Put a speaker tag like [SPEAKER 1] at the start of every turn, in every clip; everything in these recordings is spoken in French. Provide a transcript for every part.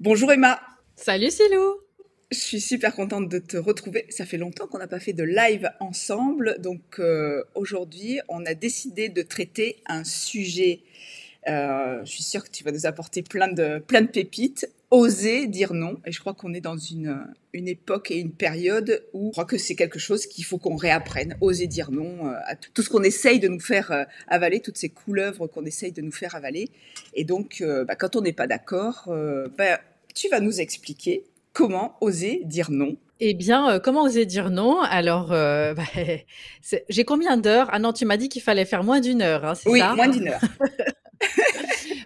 [SPEAKER 1] Bonjour Emma. Salut Silou. Je suis super contente de te retrouver. Ça fait longtemps qu'on n'a pas fait de live ensemble. Donc euh, aujourd'hui, on a décidé de traiter un sujet euh, je suis sûre que tu vas nous apporter plein de, plein de pépites. Oser dire non. Et je crois qu'on est dans une, époque et une période où je crois que c'est quelque chose qu'il faut qu'on réapprenne. Oser dire non euh, à tout, ce qu'on essaye de nous faire euh, avaler, toutes ces couleuvres qu'on essaye de nous faire avaler. Et donc, bah, quand on n'est pas d'accord, bah, tu vas nous
[SPEAKER 2] expliquer
[SPEAKER 1] comment oser dire non
[SPEAKER 2] eh bien, comment oser dire non Alors, bah, j'ai combien d'heures Ah non, tu m'as dit qu'il fallait faire moins d'une heure, hein, c'est ça moins d'une heure.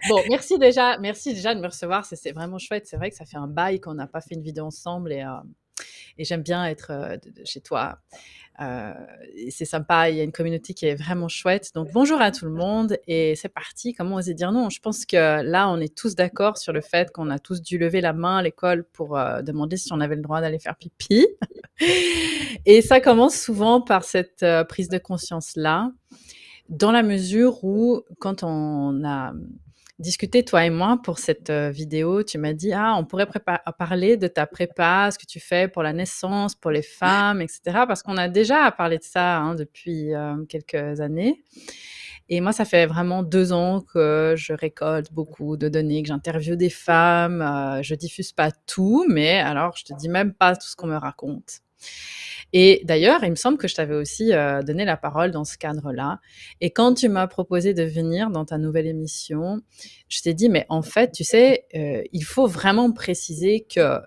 [SPEAKER 2] bon, merci déjà, merci déjà de me recevoir. C'est vraiment chouette. C'est vrai que ça fait un bail qu'on n'a pas fait une vidéo ensemble et, euh, j'aime bien être euh, chez toi. Euh, c'est sympa. Il y a une communauté qui est vraiment chouette. Donc bonjour à tout le monde et c'est parti. Comment oser dire non Je pense que là, on est tous d'accord sur le fait qu'on a tous dû lever la main à l'école pour demander si on avait le droit d'aller faire pipi. et ça commence souvent par cette prise de conscience là dans la mesure où, quand on a discuté, toi et moi, pour cette euh, vidéo, tu m'as dit, ah, on pourrait euh, parler de ta prépa, ce que tu fais pour la naissance, pour les femmes, etc. Parce qu'on a déjà parlé de ça hein, depuis euh, quelques années. Et moi, ça fait vraiment deux ans que je récolte beaucoup de données, que j'interviewe des femmes. je diffuse pas tout, mais alors je te dis même pas tout ce qu'on me raconte. Et d'ailleurs, il me semble que je t'avais aussi euh, donné la parole dans ce cadre-là. Et quand tu m'as proposé de venir dans ta nouvelle émission, je t'ai dit, mais en fait, tu sais, euh, il faut vraiment préciser que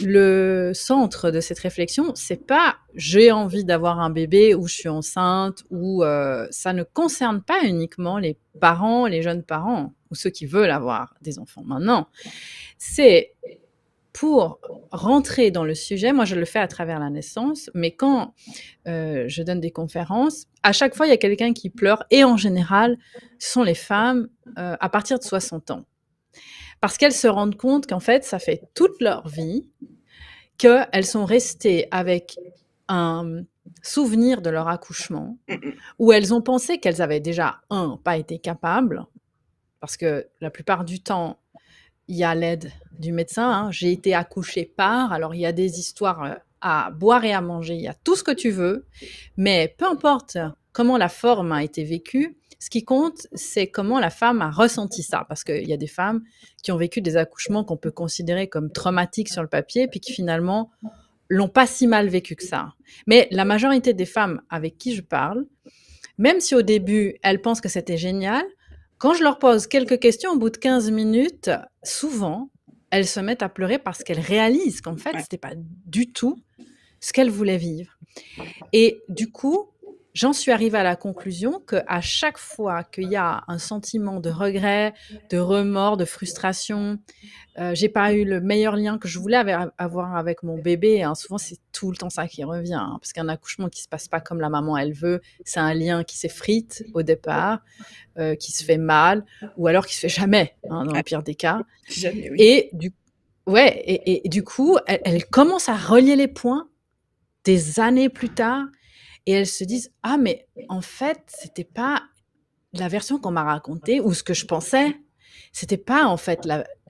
[SPEAKER 2] le centre de cette réflexion, c'est pas j'ai envie d'avoir un bébé ou je suis enceinte ou euh, ça ne concerne pas uniquement les parents, les jeunes parents ou ceux qui veulent avoir des enfants maintenant. C'est pour rentrer dans le sujet, moi je le fais à travers la naissance, mais quand euh, je donne des conférences, à chaque fois il y a quelqu'un qui pleure, et en général, ce sont les femmes euh, à partir de 60 ans. Parce qu'elles se rendent compte qu'en fait, ça fait toute leur vie qu'elles sont restées avec un souvenir de leur accouchement, où elles ont pensé qu'elles avaient déjà, un, pas été capables, parce que la plupart du temps, il y a l'aide du médecin. Hein. J'ai été accouchée par. Alors, il y a des histoires euh, à boire et à manger. Il y a tout ce que tu veux. Mais peu importe comment la forme a été vécue, ce qui compte, c'est comment la femme a ressenti ça. Parce qu'il y a des femmes qui ont vécu des accouchements qu'on peut considérer comme traumatiques sur le papier, puis qui finalement l'ont pas si mal vécu que ça. Mais la majorité des femmes avec qui je parle, même si au début elles pensent que c'était génial, quand je leur pose quelques questions, au bout de 15 minutes, souvent, elles se mettent à pleurer parce qu'elles réalisent qu'en fait, ce n'était pas du tout ce qu'elles voulaient vivre. Et du coup, J'en suis arrivée à la conclusion que à chaque fois qu'il y a un sentiment de regret, de remords, de frustration, euh, j'ai pas eu le meilleur lien que je voulais avoir avec mon bébé. Hein. Souvent, c'est tout le temps ça qui revient, hein, parce qu'un accouchement qui se passe pas comme la maman elle veut, c'est un lien qui s'effrite au départ, euh, qui se fait mal, ou alors qui se fait jamais, hein, dans le pire des cas. Jamais, oui. Et du ouais, et, du coup, elle commence à relier les points des années plus tard et elles se disent ah mais en fait c'était pas la version qu'on m'a racontée ou ce que je pensais, c'était pas en fait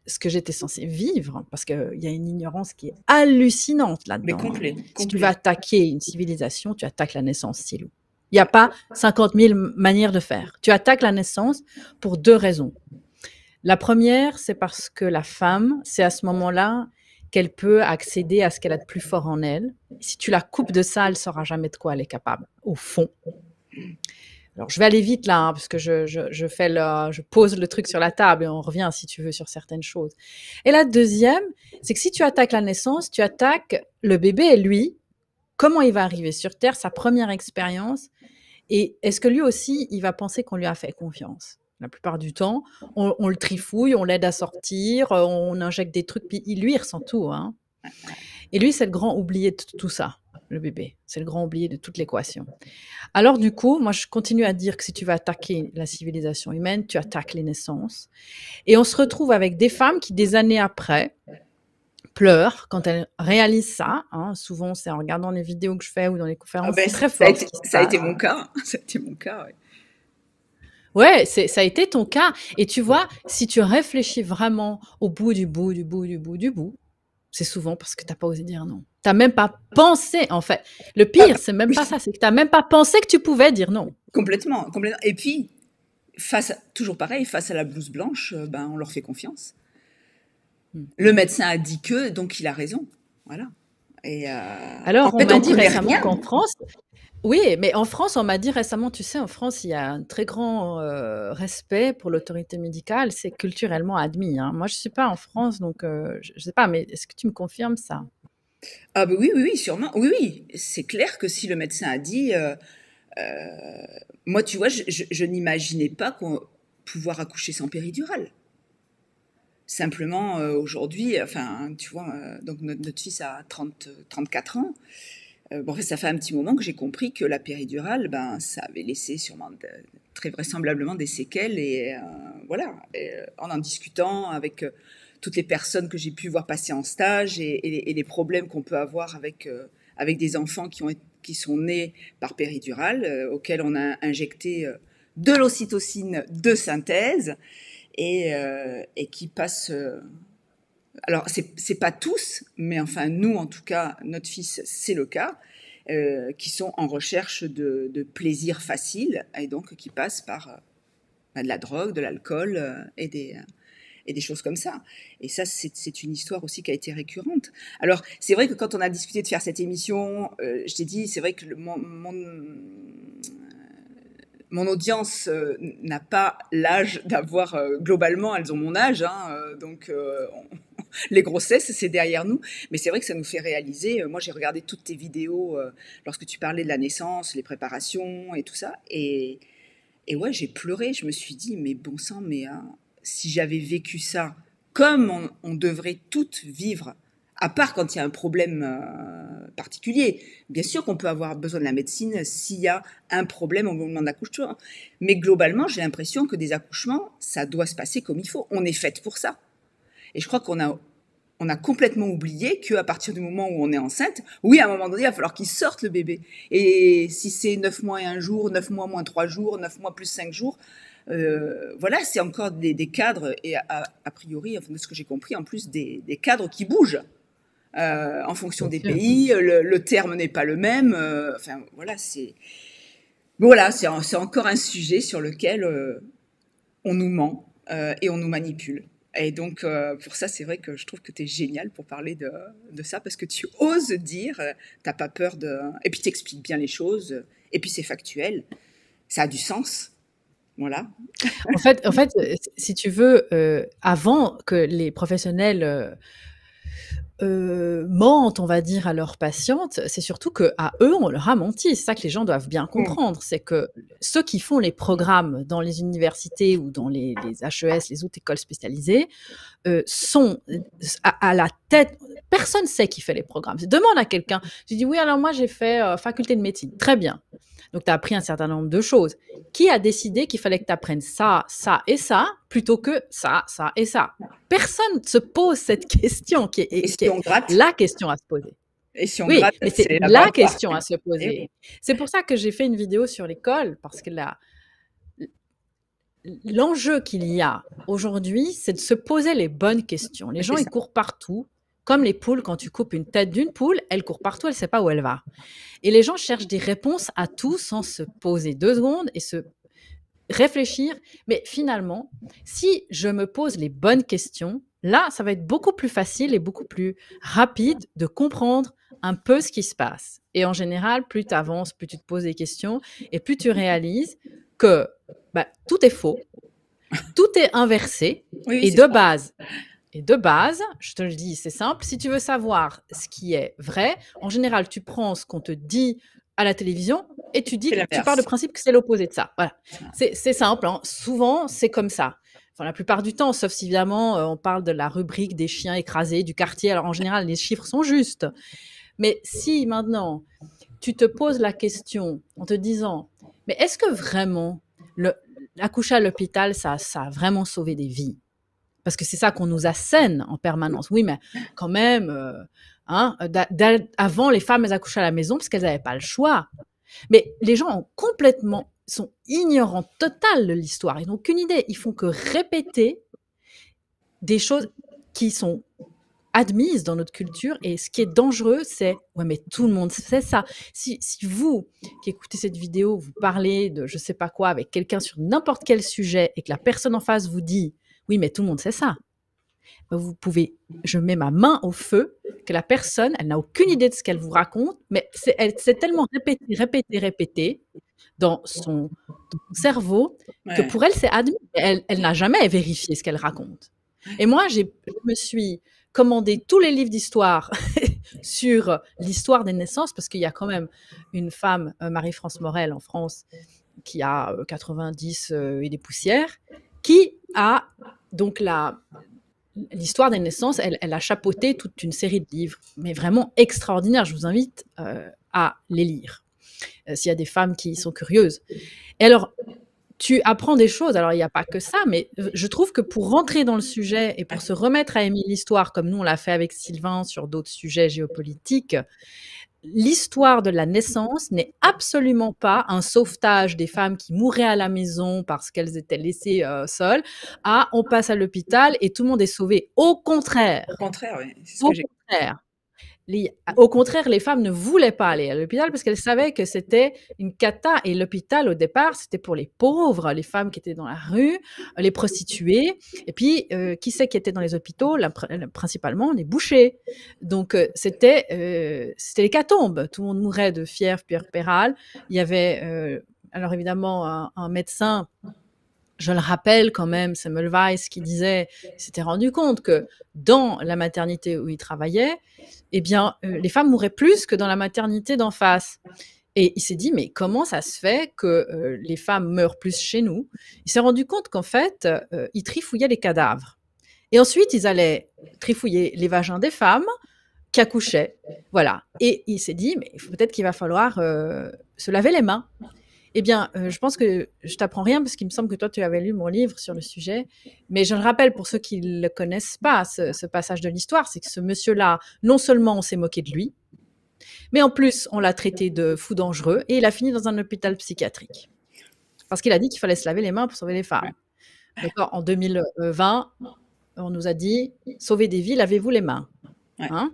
[SPEAKER 2] ce que j'étais censée vivre, parce qu'il y a une ignorance qui est hallucinante là-dedans. Mais complet, Si tu vas attaquer une civilisation, tu attaques la naissance, Silou. Il n'y a pas 50 000 manières de faire. Tu attaques la naissance pour deux raisons. La première, c'est parce que la femme, c'est à ce moment-là qu'elle peut accéder à ce qu'elle a de plus fort en elle. Si tu la coupes de ça, elle ne saura jamais de quoi elle est capable, au fond. Alors, je vais aller vite là, hein, parce que je, fais je pose le truc sur la table et on revient, si tu veux, sur certaines choses. Et la deuxième, c'est que si tu attaques la naissance, tu attaques le bébé et lui, comment il va arriver sur Terre, sa première expérience, et est-ce que lui aussi, il va penser qu'on lui a fait confiance la plupart du temps. On, le trifouille, on l'aide à sortir, euh, on injecte des trucs, puis lui, ressent tout. Hein. Et lui, c'est le grand oublié de tout ça, le bébé. C'est le grand oublié de toute l'équation. Alors du coup, moi, je continue à dire que si tu vas attaquer la civilisation humaine, tu attaques les naissances. Et on se retrouve avec des femmes qui, des années après, pleurent quand elles réalisent ça. Hein. Souvent, c'est en regardant les vidéos que je fais ou dans les ah conférences. Ben, très Ça, a été, ça a été mon
[SPEAKER 1] cas. Ça a été mon cas, oui.
[SPEAKER 2] Ouais, ça a été ton cas. Et tu vois, si tu réfléchis vraiment au bout du bout, du bout, du bout, du bout, c'est souvent parce que tu n'as pas osé dire non. Tu n'as même pas pensé, en fait. Le pire, c'est même pas ça, c'est que tu n'as même pas pensé que tu pouvais dire non. Complètement, complètement. Et puis,
[SPEAKER 1] face toujours pareil, face à la blouse blanche, euh, ben, on leur fait confiance. Hmm.
[SPEAKER 2] Le médecin a dit que, donc il a raison. Voilà. Et euh, Alors, on m'a dit récemment qu'en France, oui, mais en France, on m'a dit récemment, tu sais, en France, il y a un très grand euh, respect pour l'autorité médicale, c'est culturellement admis. Hein. Moi, je ne suis pas en France, donc euh, je ne sais pas, mais est-ce que tu me confirmes ça Ah bah oui, oui, oui, sûrement. Oui, oui, c'est
[SPEAKER 1] clair que si le médecin a dit, euh, moi, tu vois, je, n'imaginais pas pouvoir accoucher sans péridurale. Simplement, aujourd'hui, enfin, tu vois, donc notre, fils a 30, 34 ans. Euh, bon, ça fait un petit moment que j'ai compris que la péridurale, ben, ça avait laissé sûrement très vraisemblablement des séquelles. Et euh, voilà, euh, en en discutant avec toutes les personnes que j'ai pu voir passer en stage et, les problèmes qu'on peut avoir avec, avec des enfants qui, ont, qui sont nés par péridurale, auxquels on a injecté de l'ocytocine de synthèse et, qui passent alors c'est pas tous, mais enfin nous en tout cas, notre fils c'est le cas, euh, qui sont en recherche de, plaisir facile et donc qui passent par euh, bah, de la drogue, de l'alcool euh, et des et des choses comme ça. Et ça, c'est une histoire aussi qui a été récurrente. Alors, c'est vrai que quand on a discuté de faire cette émission, je t'ai dit, c'est vrai que mon, mon audience n'a pas l'âge d'avoir globalement, elles ont mon âge, hein, donc les grossesses, c'est derrière nous. Mais c'est vrai que ça nous fait réaliser. Euh, moi, j'ai regardé toutes tes vidéos euh, lorsque tu parlais de la naissance, les préparations et tout ça. Et, et ouais, j'ai pleuré. Je me suis dit, mais bon sang, mais hein, si j'avais vécu ça comme on, devrait toutes vivre, à part quand il y a un problème euh, particulier. Bien sûr qu'on peut avoir besoin de la médecine s'il y a un problème au moment d'accouchement. Mais globalement, j'ai l'impression que des accouchements, ça doit se passer comme il faut. On est faite pour ça. Et je crois qu'on a on a complètement oublié que à partir du moment où on est enceinte, oui, à un moment donné, il va falloir qu'il sorte le bébé. Et si c'est 9 mois et un jour, 9 mois moins 3 jours, 9 mois plus 5 jours, euh, voilà, c'est encore des, cadres, et a, priori, enfin, de ce que j'ai compris, en plus, des, cadres qui bougent euh, en fonction des pays, le, terme n'est pas le même, euh, enfin, voilà, c'est... Voilà, c'est encore un sujet sur lequel on nous ment et on nous manipule. Et donc, euh, pour ça, c'est vrai que je trouve que tu es génial pour parler de, ça, parce que tu oses dire, euh, t'as pas peur de... Et puis, tu expliques bien les choses, euh, et puis c'est factuel, ça a du sens. Voilà.
[SPEAKER 2] en fait, en fait si tu veux, avant que les professionnels euh, mentent, on va dire, à leurs patientes, c'est surtout que à eux, on leur a menti. C'est ça que les gens doivent bien mmh. comprendre. C'est que ceux qui font les programmes dans les universités ou dans les, HES, e les autres écoles spécialisées, euh, sont euh, à, la tête. Personne ne sait qui fait les programmes. Demande à quelqu'un. Tu dis, oui, alors moi, j'ai fait faculté de médecine. Très bien. Donc, tu as appris un certain nombre de choses. Qui a décidé qu'il fallait que tu apprennes ça, ça et ça, plutôt que ça, ça et ça Personne ne se pose cette question qui est, la question à se poser. Et si on gratte, c'est la, question à se poser. Eh c'est pour ça que j'ai fait une vidéo sur l'école, parce que là, l'enjeu qu'il y a aujourd'hui, c'est de se poser les bonnes questions. Les gens, ils courent partout. Comme les poules, quand tu coupes une tête d'une poule, elle court partout, elle ne sait pas où elle va. Et les gens cherchent des réponses à tout sans se poser deux secondes et se réfléchir. Mais finalement, si je me pose les bonnes questions, là, ça va être beaucoup plus facile et beaucoup plus rapide de comprendre un peu ce qui se passe. Et en général, plus tu avances, plus tu te poses des questions et plus tu réalises que bah, tout est faux, tout est inversé. et de base, et de base, je te le dis, c'est simple, si tu veux savoir ce qui est vrai, en général, tu prends ce qu'on te dit à la télévision et tu dis, tu pars de principe que c'est l'opposé de ça. Voilà. C'est simple, hein. souvent c'est comme ça. Enfin, la plupart du temps, sauf si évidemment euh, on parle de la rubrique des chiens écrasés du quartier. Alors en général, les chiffres sont justes. Mais si maintenant tu te poses la question en te disant, mais est-ce que vraiment le, à l'hôpital, ça, ça a vraiment sauvé des vies parce que c'est ça qu'on nous assène en permanence. Oui, mais quand même, euh, hein, avant, les femmes, elles accouchaient à la maison parce qu'elles n'avaient pas le choix. Mais les gens sont complètement, sont ignorants total de l'histoire. Ils n'ont aucune idée. Ils font que répéter des choses qui sont admises dans notre culture. Et ce qui est dangereux, c'est ouais, mais tout le monde sait ça. Si, si, vous qui écoutez cette vidéo, vous parlez de je sais pas quoi avec quelqu'un sur n'importe quel sujet et que la personne en face vous dit oui, mais tout le monde sait ça. Vous pouvez, je mets ma main au feu que la personne, elle n'a aucune idée de ce qu'elle vous raconte, mais c'est, elle tellement répété, répété, répété dans son, cerveau que pour elle, c'est admis. Elle, n'a jamais vérifié ce qu'elle raconte. Et moi, je me suis commandé tous les livres d'histoire sur l'histoire des naissances, parce qu'il y a quand même une femme, euh, Marie-France Morel, en France, qui a 90 euh, euh, et des poussières, qui a donc la, l'histoire des naissances, elle, a chapeauté toute une série de livres, mais vraiment extraordinaires. Je vous invite euh, à les lire euh, s'il y a des femmes qui sont curieuses. Et alors, tu apprends des choses. Alors, il n'y a pas que ça, mais euh, je trouve que pour rentrer dans le sujet et pour se remettre à aimer l'histoire, comme nous on l'a fait avec Sylvain sur d'autres sujets géopolitiques, l'histoire de la naissance n'est absolument pas un sauvetage des femmes qui mouraient à la maison parce qu'elles étaient laissées euh, seules à ah, on passe à l'hôpital et tout le monde est sauvé. Au contraire. Au contraire, oui. Au contraire au contraire, les femmes ne voulaient pas aller à l'hôpital parce qu'elles savaient que c'était une cata. Et l'hôpital, au départ, c'était pour les pauvres, les femmes qui étaient dans la rue, euh, les prostituées. Et puis, euh, qui c'est qui était dans les hôpitaux Principalement les bouchers. Donc, euh, c'était les c'était Tout le monde mourait de fièvre puerpérale. Il y avait, alors évidemment, un médecin je le rappelle quand même, Semmelweis qui disait, s'était rendu compte que dans la maternité où il travaillait, eh bien, euh, les femmes mouraient plus que dans la maternité d'en face. Et il s'est dit, mais comment ça se fait que euh, les femmes meurent plus chez nous Il s'est rendu compte qu'en fait, euh, il trifouillait les cadavres. Et ensuite, ils allaient trifouiller les vagins des femmes qui accouchaient. Voilà. Et il s'est dit, mais peut-être qu'il va falloir se laver les mains. Eh bien, euh, je pense que je t'apprends rien parce qu'il me semble que toi, tu avais lu mon livre sur le sujet. Mais je le rappelle pour ceux qui ne le connaissent pas, ce, passage de l'histoire, c'est que ce monsieur-là, non seulement on s'est moqué de lui, mais en plus, on l'a traité de fou dangereux et il a fini dans un hôpital psychiatrique. Parce qu'il a dit qu'il fallait se laver les mains pour sauver les femmes. D'accord En 2020, on nous a dit sauvez des vies, lavez-vous les mains. Hein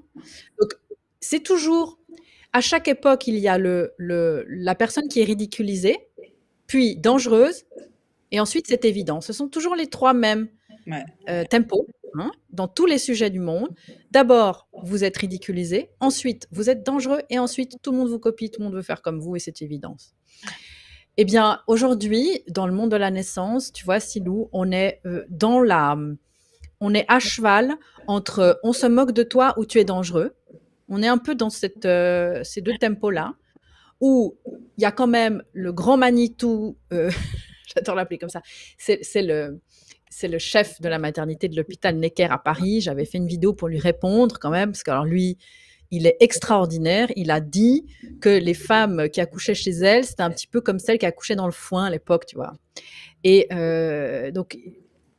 [SPEAKER 2] Donc, c'est toujours à chaque époque, il y a le, la personne qui est ridiculisée, puis dangereuse, et ensuite c'est évident. Ce sont toujours les trois mêmes ouais. Euh, tempos hein, dans tous les sujets du monde. D'abord, vous êtes ridiculisé, ensuite, vous êtes dangereux, et ensuite, tout le monde vous copie, tout le monde veut faire comme vous, et c'est évident. Eh bien, aujourd'hui, dans le monde de la naissance, tu vois, Silou, on est euh, dans l'âme On est à cheval entre on se moque de toi ou tu es dangereux. On est un peu dans euh, ces deux tempos-là, où il y a quand même le grand Manitou, euh, j'adore l'appeler comme ça, c'est le, chef de la maternité de l'hôpital Necker à Paris. J'avais fait une vidéo pour lui répondre quand même, parce que alors lui, il est extraordinaire. Il a dit que les femmes qui accouchaient chez elles, c'était un petit peu comme celles qui accouchaient dans le foin à l'époque, tu vois. Et euh, donc,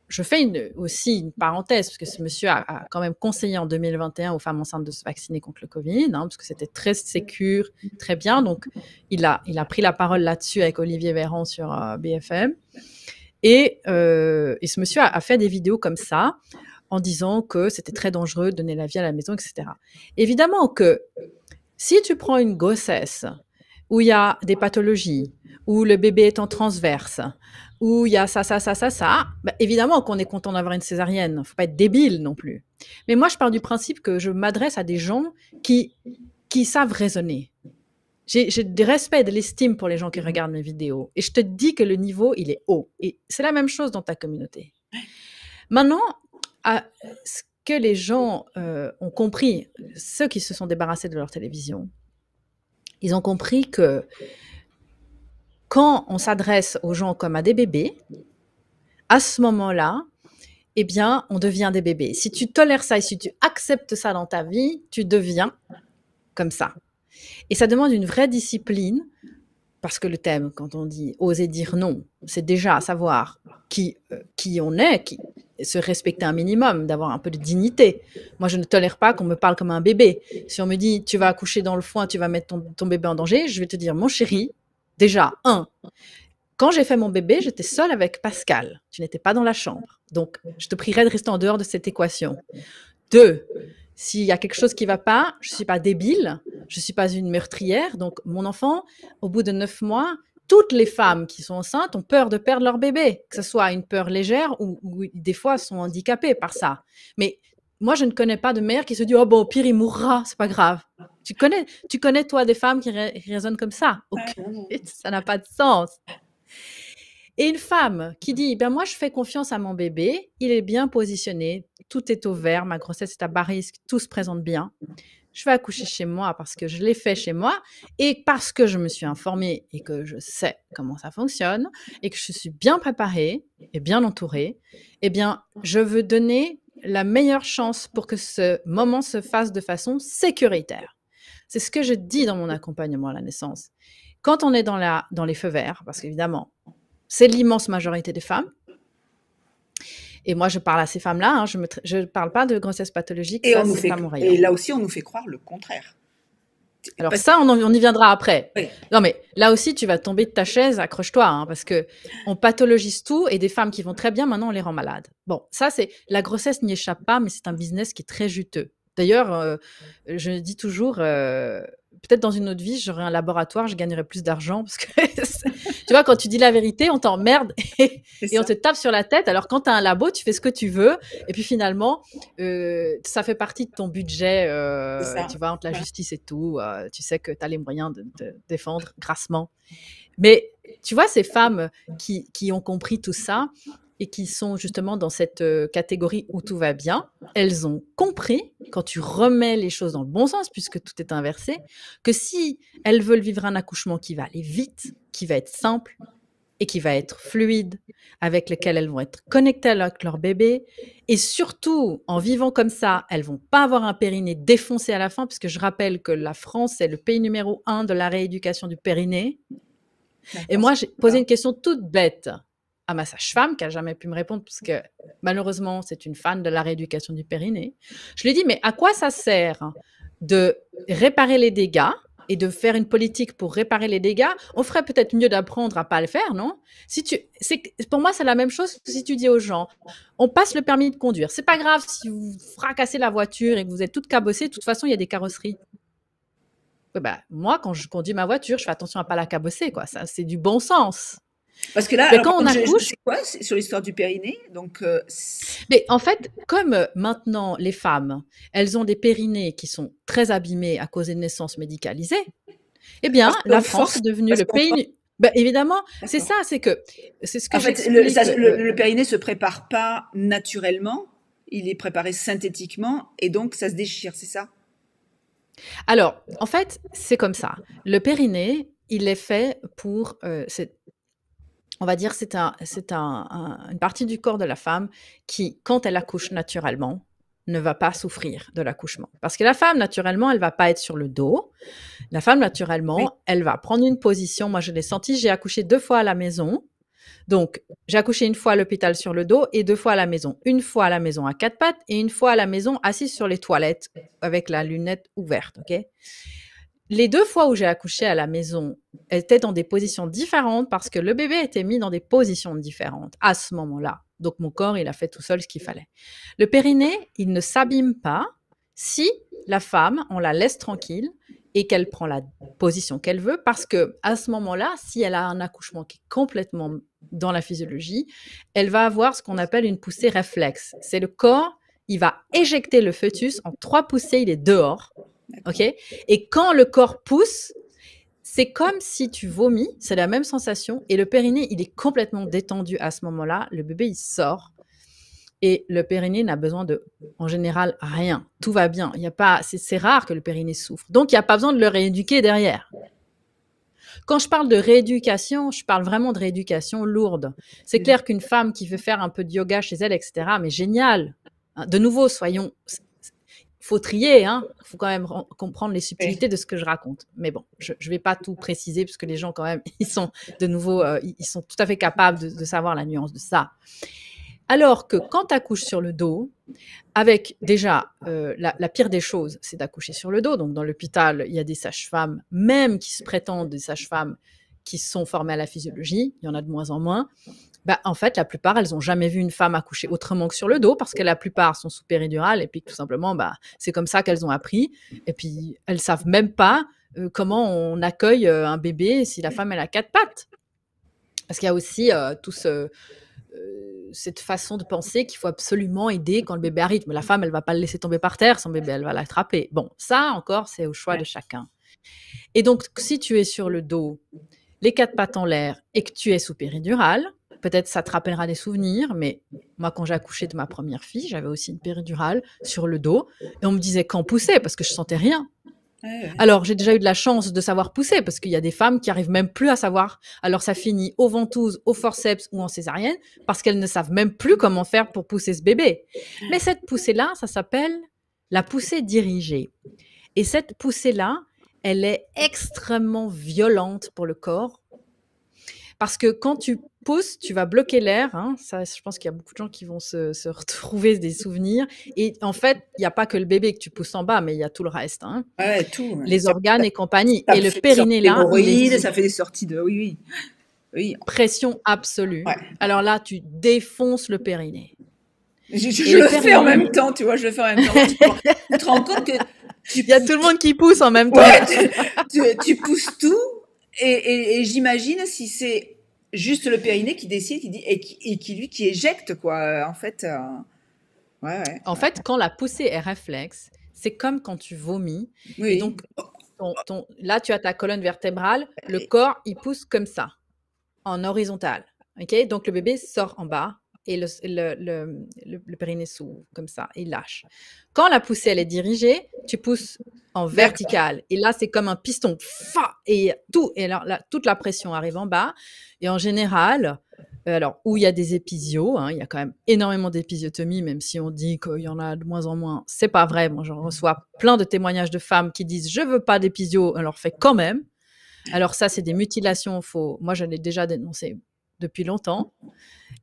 [SPEAKER 2] je fais une, aussi une parenthèse, parce que ce monsieur a, quand même conseillé en 2021 aux femmes enceintes de se vacciner contre le Covid, hein, parce que c'était très sécure, très bien. Donc, il a, il a pris la parole là-dessus avec Olivier Véran sur euh, BFM. Euh, et, ce monsieur a, a, fait des vidéos comme ça, en disant que c'était très dangereux de donner la vie à la maison, etc. Évidemment que si tu prends une grossesse où il y a des pathologies, où le bébé est en transverse, ou il y a ça, ça, ça, ça, ça, bah, évidemment qu'on est content d'avoir une césarienne. Faut pas être débile non plus. Mais moi, je pars du principe que je m'adresse à des gens qui, qui savent raisonner. J'ai du respect et de l'estime pour les gens qui regardent mes vidéos. Et je te dis que le niveau, il est haut. Et c'est la même chose dans ta communauté. Maintenant, à ce que les gens euh, ont compris, ceux qui se sont débarrassés de leur télévision, ils ont compris que quand on s'adresse aux gens comme à des bébés, à ce moment-là, eh bien, on devient des bébés. Si tu tolères ça et si tu acceptes ça dans ta vie, tu deviens comme ça. Et ça demande une vraie discipline, parce que le thème, quand on dit oser dire non, c'est déjà savoir qui, euh, qui on est, qui, se respecter un minimum, d'avoir un peu de dignité. Moi, je ne tolère pas qu'on me parle comme un bébé. Si on me dit, tu vas accoucher dans le foin, tu vas mettre ton bébé en danger, je vais te dire, mon chéri, Déjà, un. Quand j'ai fait mon bébé, j'étais seule avec Pascal. Tu n'étais pas dans la chambre. Donc, je te prierai de rester en dehors de cette équation. Deux, s'il y a quelque chose qui ne va pas, je ne suis pas débile, je ne suis pas une meurtrière. Donc, mon enfant, au bout de neuf mois, toutes les femmes qui sont enceintes ont peur de perdre leur bébé, que ce soit une peur légère ou, des fois sont handicapées par ça. Mais moi, je ne connais pas de mère qui se dit Oh, bon, au pire, il mourra, c'est pas grave. Tu connais, tu connais toi des femmes qui raisonnent comme ça. ça n'a pas de sens. Et une femme qui dit, ben moi je fais confiance à mon bébé, il est bien positionné, tout est au vert, ma grossesse est à bas risque, tout se présente bien. Je vais accoucher chez moi parce que je l'ai fait chez moi et parce que je me suis informée et que je sais comment ça fonctionne et que je suis bien préparée et bien entourée. Eh bien, je veux donner la meilleure chance pour que ce moment se fasse de façon sécuritaire. C'est ce que je dis dans mon accompagnement à la naissance. Quand on est dans, les feux verts, parce qu'évidemment, c'est l'immense majorité des femmes, et moi, je parle à ces femmes-là, hein, je ne parle pas de grossesse pathologique. Et, ça, on et là aussi, on nous fait croire le contraire. Alors ça, on, y viendra après. Non, mais là aussi, tu vas tomber de ta chaise, accroche-toi, hein, parce que on pathologise tout et des femmes qui vont très bien, maintenant, on les rend malades. Bon, ça, c'est la grossesse n'y échappe pas, mais c'est un business qui est très juteux. D'ailleurs, euh, je dis toujours, euh, peut-être dans une autre vie, j'aurai un laboratoire, je gagnerai plus d'argent parce que tu vois, quand tu dis la vérité, on t'emmerde et, et on te tape sur la tête. Alors quand tu as un labo, tu fais ce que tu veux et puis finalement, euh, ça fait partie de ton budget. tu vois, entre la justice et tout, tu sais que tu as les moyens de te défendre grassement. Mais tu vois, ces femmes qui ont compris tout ça, et qui sont justement dans cette euh, catégorie où tout va bien, elles ont compris, quand tu remets les choses dans le bon sens, puisque tout est inversé, que si elles veulent vivre un accouchement qui va aller vite, qui va être simple et qui va être fluide, avec lequel elles vont être connectées avec leur bébé, et surtout, en vivant comme ça, elles vont pas avoir un périnée défoncé à la fin, puisque je rappelle que la France est le pays numéro un de la rééducation du périnée. Et moi, j'ai posé une question toute bête à ma sage-femme qui a jamais pu me répondre parce que malheureusement c'est une fan de la rééducation du périnée. Je lui ai dit mais à quoi ça sert de réparer les dégâts et de faire une politique pour réparer les dégâts, on ferait peut-être mieux d'apprendre à pas le faire, non Si tu, c'est pour moi c'est la même chose que si tu dis aux gens, on passe le permis de conduire, c'est pas grave si vous fracassez la voiture et que vous êtes toute cabossée, de toute façon il y a des carrosseries. Bah, moi quand je conduis ma voiture, je fais attention à ne pas la cabosser quoi, ça c'est du bon sens. Parce que là, ben, quand on accouche,
[SPEAKER 1] c'est sur l'histoire du périnée Donc, euh,
[SPEAKER 2] mais en fait, comme euh, maintenant les femmes, elles ont des périnées qui sont très abîmées à cause des naissances médicalisées.
[SPEAKER 1] Eh bien, la France, est devenue le pays.
[SPEAKER 2] Ben, évidemment, c'est ça, c'est que c'est ce que en fait, le, ça, le,
[SPEAKER 1] périnée se prépare pas naturellement, il est préparé synthétiquement et donc ça se déchire, c'est ça
[SPEAKER 2] alors, en fait, c'est comme ça. Le périnée, il est fait pour, euh, on va dire, c'est un, c'est un, une partie du corps de la femme qui, quand elle accouche naturellement, ne va pas souffrir de l'accouchement. Parce que la femme, naturellement, elle va pas être sur le dos. La femme, naturellement, elle va prendre une position. Moi, je l'ai senti, j'ai accouché deux fois à la maison. Donc, j'ai accouché une fois à l'hôpital sur le dos et deux fois à la maison. Une fois à la maison à quatre pattes et une fois à la maison assise sur les toilettes avec la lunette ouverte. OK les deux fois où j'ai accouché à la maison étaient dans des positions différentes parce que le bébé était mis dans des positions différentes à ce moment-là. Donc mon corps, il a fait tout seul ce qu'il fallait. Le périnée, il ne s'abîme pas si la femme, on la laisse tranquille et qu'elle prend la position qu'elle veut parce que à ce moment-là, si elle a un accouchement qui est complètement dans la physiologie, elle va avoir ce qu'on appelle une poussée réflexe. C'est le corps, il va éjecter le fœtus en trois poussées, il est dehors Ok. Et quand le corps pousse, c'est comme si tu vomis, c'est la même sensation, et le périnée, il est complètement détendu à ce moment-là, le bébé, il sort, et le périnée n'a besoin de, en général, rien, tout va bien, il y a pas, c'est rare que le périnée souffre, donc il n'y a pas besoin de le rééduquer derrière. Quand je parle de rééducation, je parle vraiment de rééducation lourde. C'est mm. clair qu'une femme qui veut faire un peu de yoga chez elle, etc., mais génial. De nouveau, soyons faut trier, hein. Faut quand même comprendre les subtilités de ce que je raconte. Mais bon, je, ne vais pas tout préciser parce que les gens quand même, ils sont de nouveau, euh, ils sont tout à fait capables de, savoir la nuance de ça. Alors que quand tu accouches sur le dos, avec déjà euh, la, la, pire des choses, c'est d'accoucher sur le dos. Donc dans l'hôpital, il y a des sages-femmes, même qui se prétendent des sages-femmes qui sont formées à la physiologie, il y en a de moins en moins, bah, en fait, la plupart, elles n'ont jamais vu une femme accoucher autrement que sur le dos parce que la plupart sont sous péridurale et puis tout simplement, bah, c'est comme ça qu'elles ont appris. Et puis, elles savent même pas euh, comment on accueille euh, un bébé si la femme, elle a quatre pattes. Parce qu'il y a aussi toute euh, tout cette façon de penser qu'il faut absolument aider quand le bébé arrive. Mais la femme, elle va pas le laisser tomber par terre, son bébé, elle va l'attraper. Bon, ça encore, c'est au choix de chacun. Et donc, si tu es sur le dos, les quatre pattes en l'air et que tu es sous péridurale, Peut-être ça te rappellera des souvenirs, mais moi, quand j'ai accouché de ma première fille, j'avais aussi une péridurale sur le dos et on me disait quand pousser parce que je sentais rien. Ah Alors, j'ai déjà eu de la chance de savoir pousser parce qu'il y a des femmes qui arrivent même plus à savoir. Alors, ça finit aux ventouses, aux forceps ou en césarienne parce qu'elles ne savent même plus comment faire pour pousser ce bébé. Mais cette poussée-là, ça s'appelle la poussée dirigée. Et cette poussée-là, elle est extrêmement violente pour le corps parce que quand tu pousse, tu vas bloquer l'air. Hein. Ça, je pense qu'il y a beaucoup de gens qui vont se, retrouver des souvenirs. Et en fait, il n'y a pas que le bébé que tu pousses en bas, mais il y a tout le reste. Hein. Ah tout. Les organes et compagnie. Et le périnée là. Ça fait des sorties de. Oui, oui. oui. Pression absolue. Alors là, tu défonces le périnée. Je, le, fais en même
[SPEAKER 1] temps, tu vois, je le fais en même temps. tu, te rends compte que. Il y a tout le monde qui
[SPEAKER 2] pousse en même temps.
[SPEAKER 1] tu, pousses tout. Et, et j'imagine si c'est juste le périnée qui décide, qui dit et qui, lui qui
[SPEAKER 2] éjecte quoi. Euh, en fait, euh, En fait, quand la poussée est réflexe, c'est comme quand tu vomis. donc, là, tu as ta colonne vertébrale, le corps il pousse comme ça, en horizontal. Ok, donc le bébé sort en bas et le, le, le, périnée s'ouvre comme ça, il lâche. Quand la poussée, elle est dirigée, tu pousses en vertical. Et là, c'est comme un piston. Et, tout, et là, toute la pression arrive en bas. Et en général, euh, alors, où il y a des épisio, hein, il y a quand même énormément d'épisiotomies, même si on dit qu'il y en a de moins en moins. C'est pas vrai. Moi, j'en reçois plein de témoignages de femmes qui disent Je veux pas d'épisio, leur fait quand même. Alors, ça, c'est des mutilations. faux Moi, je l'ai déjà dénoncé depuis longtemps.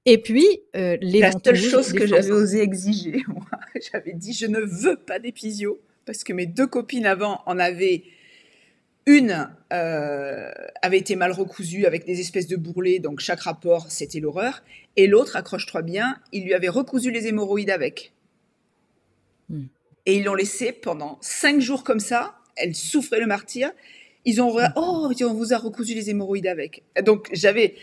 [SPEAKER 2] Et puis, euh, les La seule chose que j'avais osé
[SPEAKER 1] exiger, moi, j'avais dit je ne veux pas d'épisio, parce que mes deux copines avant en avaient. Une euh, avait été mal recousue avec des espèces de bourrelets, donc chaque rapport, c'était l'horreur. Et l'autre, accroche-toi bien, il lui avait recousu les hémorroïdes avec. Hmm. Et ils l'ont laissée pendant cinq jours comme ça. Elle souffrait le martyr. Ils ont hmm. oh on vous a recousu les hémorroïdes avec. Donc j'avais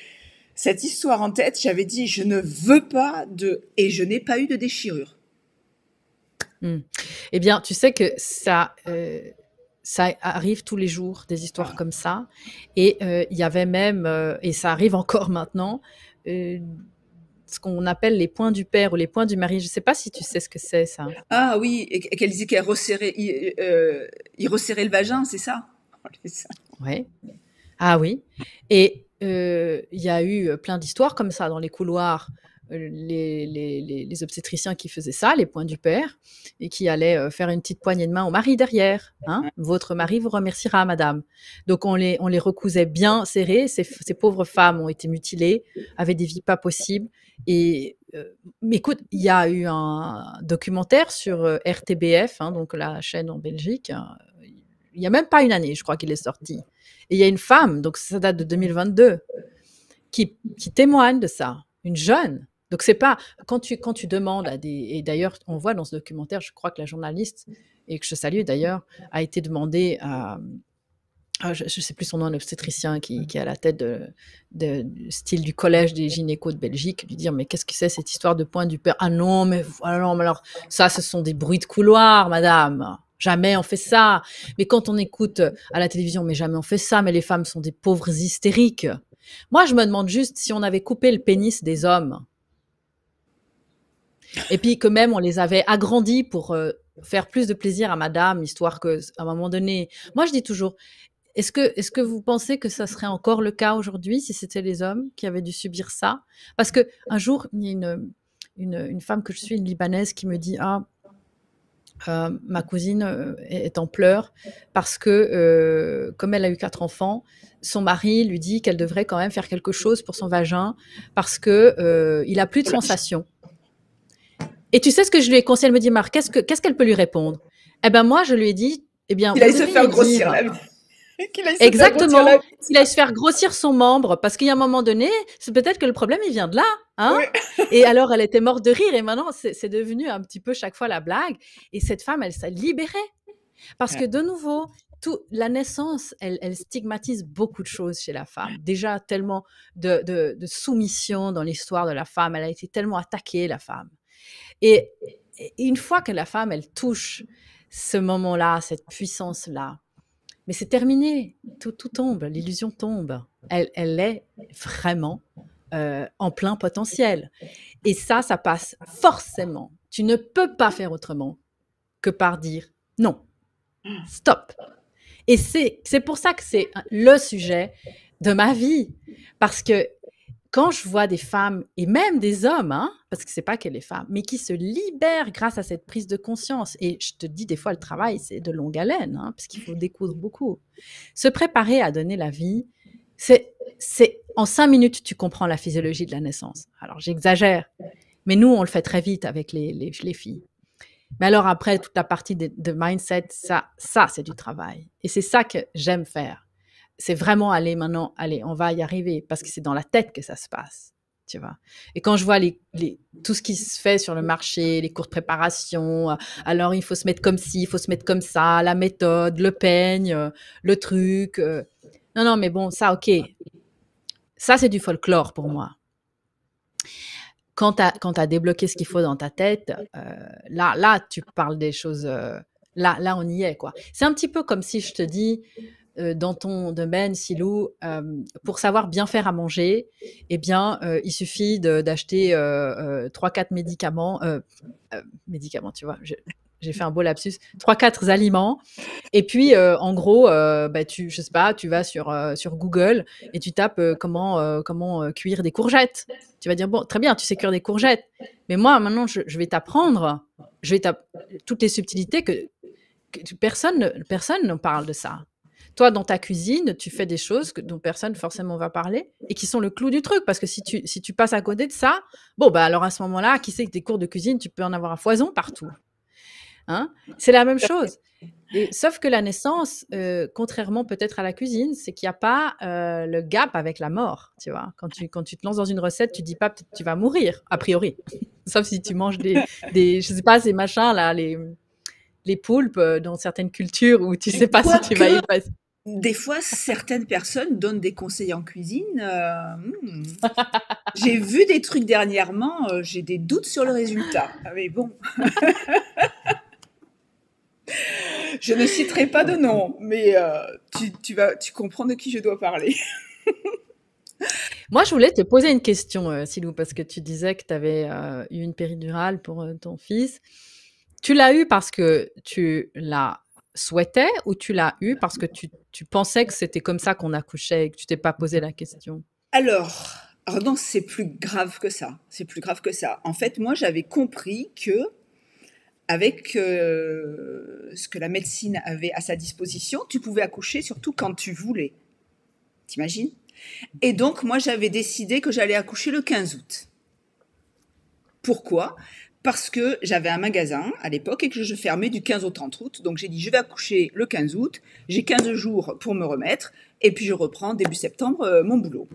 [SPEAKER 1] cette histoire en tête, j'avais dit je ne veux
[SPEAKER 2] pas de et je n'ai pas eu de déchirure. Hmm. Eh bien, tu sais que ça, euh, ça arrive tous les jours des histoires comme ça, et euh, il y avait même euh, et ça arrive encore maintenant. ce qu'on appelle les points du père ou les points du mari. Je ne sais pas si tu sais ce que c'est, ça.
[SPEAKER 1] Ah oui, et qu'elle disait qu'elle resserrait, il, resserrait le vagin, c'est ça,
[SPEAKER 2] ça. Oui. Ah oui. Et euh, il y a eu euh, plein d'histoires comme ça dans les couloirs. Euh, les, obstétriciens qui faisaient ça, les points du père, et qui allaient faire une petite poignée de main au mari derrière. Hein. Votre mari vous remerciera, madame. Donc on les, on les recousait bien serrés. Ces, pauvres femmes ont été mutilées, avaient des vies pas possibles. Et écoute, il y a eu un documentaire sur RTBF, hein, donc la chaîne en Belgique, hein, il n'y a même pas une année, je crois qu'il est sorti. Et il y a une femme, donc ça date de 2022, qui, témoigne de ça, une jeune. Donc c'est pas quand tu quand tu demandes à des et d'ailleurs on voit dans ce documentaire, je crois que la journaliste et que je salue d'ailleurs a été demandée à ah, je ne sais plus son nom, un obstétricien qui, qui est à la tête de, style du collège des gynécos de Belgique, lui dire mais qu'est-ce que c'est cette histoire de point du père Ah non, mais, ah non, mais alors ça, ce sont des bruits de couloir, madame jamais on fait ça. Mais quand on écoute euh, à la télévision, mais jamais on fait ça, mais les femmes sont des pauvres hystériques. Moi, je me demande juste si on avait coupé le pénis des hommes. Et puis que même on les avait agrandis pour euh, faire plus de plaisir à madame, histoire que à un moment donné, moi je dis toujours, est-ce que est-ce que vous pensez que ça serait encore le cas aujourd'hui si c'était les hommes qui avaient dû subir ça Parce que un jour, il y a une, une femme que je suis, une libanaise, qui me dit ah euh, ma cousine euh, est en pleurs parce que, euh, comme elle a eu quatre enfants, son mari lui dit qu'elle devrait quand même faire quelque chose pour son vagin parce que euh, il a plus de sensations. Et tu sais ce que je lui ai conseillé Elle me dit, Marc, qu'est-ce qu'elle peut lui répondre Eh bien, moi, je lui ai dit, eh bien, il allait se faire grossir. qu'il Exactement. Il a se faire grossir son membre. Parce qu'il y a un moment donné, c'est peut-être que le problème, il vient de là. Hein et alors, elle était morte de rire. Et maintenant, c'est, devenu un petit peu chaque fois la blague. Et cette femme, elle s'est libérée. Parce que de nouveau, tout, la naissance, elle, stigmatise beaucoup de choses chez la femme. Déjà, tellement de, soumission dans l'histoire de la femme. Elle a été tellement attaquée, la femme. et une fois que la femme, elle touche ce moment-là, cette puissance-là, mais c'est terminé, tout, tout tombe, l'illusion tombe. Elle, est vraiment euh, en plein potentiel. Et ça, ça passe forcément. Tu ne peux pas faire autrement que par dire non, stop. Et c'est pour ça que c'est le sujet de ma vie, parce que quand je vois des femmes et même des hommes, hein, parce que c'est pas que les femmes, mais qui se libèrent grâce à cette prise de conscience. Et je te dis des fois, le travail c'est de longue haleine, hein, parce qu'il faut découdre beaucoup. Se préparer à donner la vie, c'est en cinq minutes tu comprends la physiologie de la naissance. Alors j'exagère, mais nous on le fait très vite avec les, filles. Mais alors après toute la partie de, mindset, ça c'est du travail et c'est ça que j'aime faire c'est vraiment aller maintenant, allez, on va y arriver, parce que c'est dans la tête que ça se passe. Tu vois. Et quand je vois tout ce qui se fait sur le marché, les cours de préparation, euh, alors il faut se mettre comme ci, il faut se mettre comme ça, la méthode, le peigne, euh, le truc. Euh. Non, non, mais bon, ça, ok. Ça, c'est du folklore pour moi. Quand tu as, débloqué ce qu'il faut dans ta tête, là, là, tu parles des choses. là, là, on y est, quoi. C'est un petit peu comme si je te dis, euh, dans ton domaine, Silou, euh, pour savoir bien faire à manger, eh bien, euh, il suffit d'acheter 3-4 médicaments, médicaments, tu vois, j'ai fait un beau lapsus, 3-4 aliments, et puis, en gros, bah, tu, je sais pas, tu vas sur, Google et tu tapes comment, cuire des courgettes. Tu vas dire, bon, très bien, tu sais cuire des courgettes, mais moi, maintenant, je, vais t'apprendre, je toutes les subtilités que, personne, personne ne parle de ça. Toi, dans ta cuisine, tu fais des choses dont personne forcément va parler et qui sont le clou du truc. Parce que si tu, si tu passes à côté de ça, bon, bah alors à ce moment-là, qui sait que tes cours de cuisine, tu peux en avoir un foison partout. Hein c'est la même chose. Et, sauf que la naissance, euh, contrairement peut-être à la cuisine, c'est qu'il n'y a pas euh, le gap avec la mort. Tu vois, quand tu, quand tu te lances dans une recette, tu dis pas peut tu vas mourir, a priori. sauf si tu manges des, des je sais pas, ces machins là, les les poulpes euh, dans certaines cultures où tu sais pas si tu vas y passer. Des fois, certaines personnes
[SPEAKER 1] donnent des conseils en cuisine. Euh, hmm. j'ai vu des trucs dernièrement, euh, j'ai des doutes sur le résultat. Ah, mais bon. je ne citerai pas de nom, mais tu, tu, tu comprends de qui je dois parler.
[SPEAKER 2] Moi, je voulais te poser une question, Silou, parce que tu disais que tu avais eu une péridurale pour ton fils. Tu l'as eu parce que tu la souhaitais ou tu l'as eu parce que tu, pensais que c'était comme ça qu'on accouchait et que tu t'es pas posé la question
[SPEAKER 1] Alors, non, c'est plus grave que ça. C'est plus grave que ça. En fait, moi, j'avais compris que avec euh, ce que la médecine avait à sa disposition, tu pouvais accoucher surtout quand tu voulais. T'imagines Et donc, moi, j'avais décidé que j'allais accoucher le 15 août. Pourquoi parce que j'avais un magasin à l'époque et que je fermais du 15 au 30 août. Donc j'ai dit, je vais accoucher le 15 août, j'ai 15 jours pour me remettre, et puis je reprends début septembre euh, mon boulot.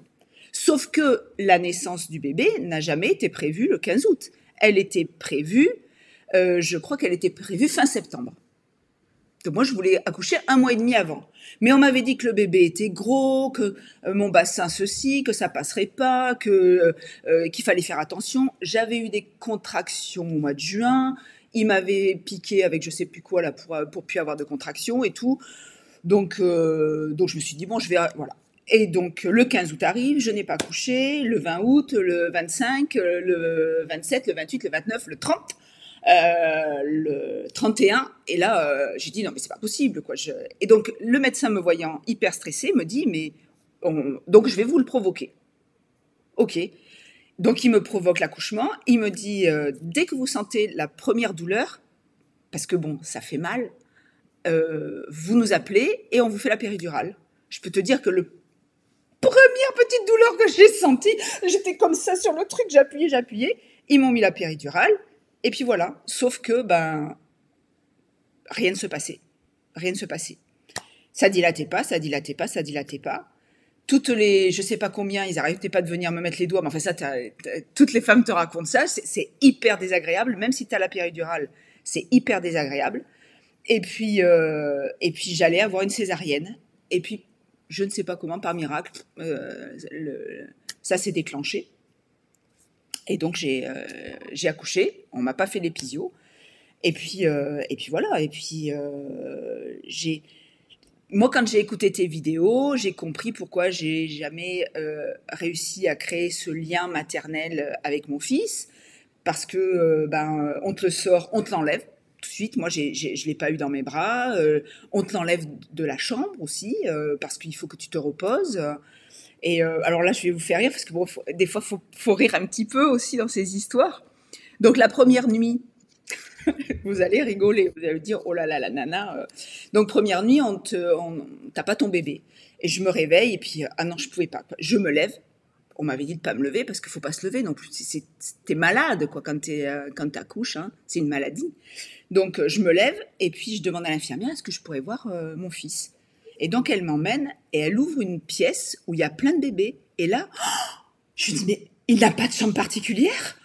[SPEAKER 1] Sauf que la naissance du bébé n'a jamais été prévue le 15 août. Elle était prévue, euh, je crois qu'elle était prévue fin septembre moi, je voulais accoucher un mois et demi avant. Mais on m'avait dit que le bébé était gros, que euh, mon bassin ceci, que ça passerait pas, que euh, euh, qu'il fallait faire attention. J'avais eu des contractions au mois de juin. Il m'avait piqué avec je sais plus quoi là pour pour plus avoir de contractions et tout. Donc donc je me suis dit bon, je vais voilà. Et donc le 15 août arrive, je n'ai pas couché, le 20 août, le 25, le 27, le 28, le 29, le 30. Euh, le 31. Et là, euh, j'ai dit non, mais c'est pas possible, quoi. Je... Et donc, le médecin me voyant hyper stressé me dit, mais donc je vais vous le provoquer. Ok. Donc il me provoque l'accouchement, il me dit euh, dès que vous sentez la première douleur, parce que bon, ça fait mal, vous nous appelez et on vous fait la péridurale. Je peux te dire que le première petite douleur que j'ai sentie, j'étais comme ça sur le truc, j'appuyais, j'appuyais, ils m'ont mis la péridurale et puis voilà, sauf que ben rien ne se passait, rien ne se passait. Ça dilatait pas, ça dilatait pas, ça dilatait pas. Toutes les, je sais pas combien, ils n'arrêtaient pas de venir me mettre les doigts. Mais enfin ça, toutes les femmes te racontent ça. C'est hyper désagréable, même si tu as la péridurale, c'est hyper désagréable. Et puis euh, puis j'allais avoir une césarienne. Et puis je ne sais pas comment, par miracle, euh, ça s'est déclenché. Et donc euh, j'ai accouché, on m'a pas fait l'épisio. Et puis euh, et puis voilà, et puis euh, j'ai moi quand j'ai écouté tes vidéos, j'ai compris pourquoi j'ai jamais réussi à créer ce lien maternel avec mon fils parce que ben on te le sort, on te l'enlève tout de suite. Moi ne je l'ai pas eu dans mes bras, on te l'enlève de la chambre aussi parce qu'il faut que tu te reposes. Et euh, alors là, je vais vous faire rire parce que des fois, faut, faut rire un petit peu aussi dans ces histoires. Donc la première nuit, vous allez rigoler, vous allez dire oh là là la nana. Euh. Donc première nuit, on pas ton bébé. Et je me réveille et puis ah non, je pouvais pas. Je me lève. On m'avait dit de pas me lever parce qu'il faut pas se lever non plus. T'es malade quoi quand t'es euh, quand t'accouches, hein. c'est une maladie. Donc je me lève et puis je demande à l'infirmière est-ce que je pourrais voir mon fils. Et donc, elle m'emmène et elle ouvre une pièce où il y a plein de bébés. Et là, je lui dis, mais il n'a pas de chambre particulière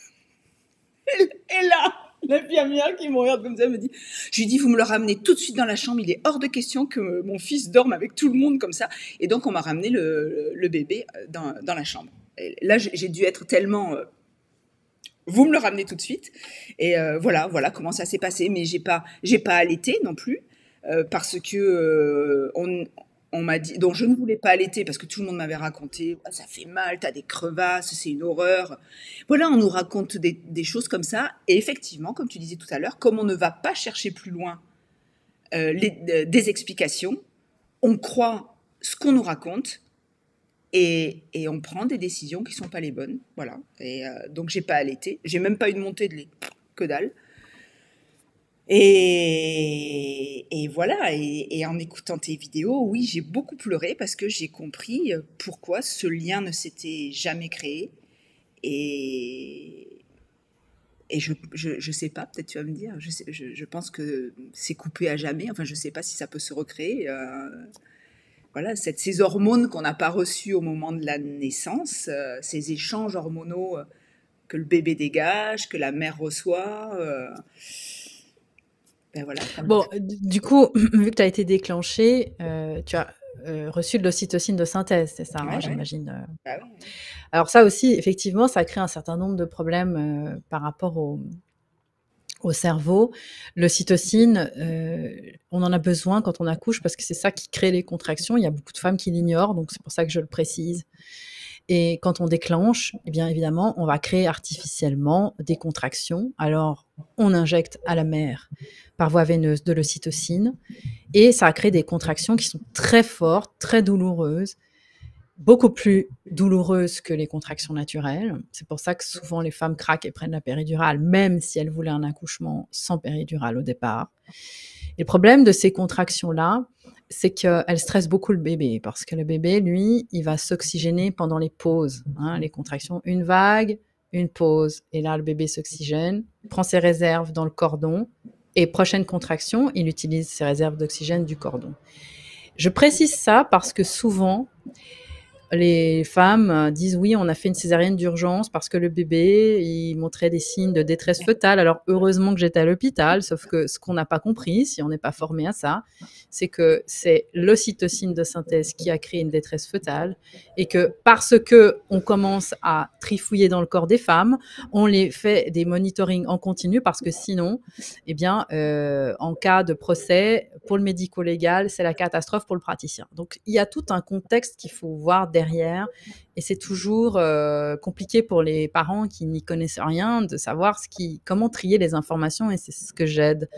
[SPEAKER 1] Et là, la l'infirmière qui me regarde comme ça me dit, je lui dis, vous me le ramenez tout de suite dans la chambre, il est hors de question que mon fils dorme avec tout le monde comme ça. Et donc, on m'a ramené le, bébé euh, dans, la chambre. là, j'ai dû être tellement... Euh, vous me le ramenez tout de suite. Et euh, voilà, voilà comment ça s'est passé. Mais j'ai pas, j'ai pas allaité non plus. Euh, parce que euh, on, m'a dit, donc je ne voulais pas allaiter parce que tout le monde m'avait raconté, ah, ça fait mal, t'as des crevasses, c'est une horreur. Voilà, on nous raconte des, choses comme ça. Et effectivement, comme tu disais tout à l'heure, comme on ne va pas chercher plus loin euh, des explications, on croit ce qu'on nous raconte et, on prend des décisions qui sont pas les bonnes. Voilà. Et donc j'ai pas allaité, j'ai même pas eu de montée de lait, que dalle. Et, voilà, et, en écoutant tes vidéos, oui, j'ai beaucoup pleuré parce que j'ai compris euh, pourquoi ce lien ne s'était jamais créé. Et, et je, je, sais pas, peut-être tu vas me dire, je, pense que c'est coupé à jamais, enfin je ne sais pas si ça peut se recréer. Euh, voilà, cette, ces hormones qu'on n'a pas reçues au moment de la naissance, euh, ces échanges hormonaux que le bébé dégage, que la mère reçoit. Ben
[SPEAKER 2] bon, du coup, vu que euh, tu as été déclenchée, tu as reçu de l'ocytocine de synthèse, c'est ça, hein, j'imagine. Euh. Bah Alors ça aussi, effectivement, ça crée un certain nombre de problèmes euh, par rapport au, au cerveau. L'ocytocine, on en a besoin quand on accouche parce que c'est ça qui crée les contractions. Il y a beaucoup de femmes qui l'ignorent, donc c'est pour ça que je le précise. Et quand on déclenche, eh bien évidemment, on va créer artificiellement des contractions. Alors, on injecte à la mère par voie veineuse de l'ocytocine et ça crée des contractions qui sont très fortes, très douloureuses, beaucoup plus douloureuses que les contractions naturelles. C'est pour ça que souvent les femmes craquent et prennent la péridurale, même si elles voulaient un accouchement sans péridurale au départ. Et le problème de ces contractions-là, c'est qu'elle stresse beaucoup le bébé parce que le bébé, lui, il va s'oxygéner pendant les pauses, hein, les contractions, une vague, une pause. Et là, le bébé s'oxygène, prend ses réserves dans le cordon et prochaine contraction, il utilise ses réserves d'oxygène du cordon. Je précise ça parce que souvent, les femmes euh, disent oui, on a fait une césarienne d'urgence parce que le bébé, il montrait des signes de détresse fœtale. Alors heureusement que j'étais à l'hôpital, sauf que ce qu'on n'a pas compris, si on n'est pas formé à ça, c'est que c'est l'ocytocine de synthèse qui a créé une détresse fœtale et que parce que on commence à trifouiller dans le corps des femmes, on les fait des monitoring en continu parce que sinon, eh bien, euh, en cas de procès pour le médico-légal, c'est la catastrophe pour le praticien. Donc il y a tout un contexte qu'il faut voir derrière. Et c'est toujours euh, compliqué pour les parents qui n'y connaissent rien de savoir ce qui, comment trier les informations. Et c'est ce que j'aide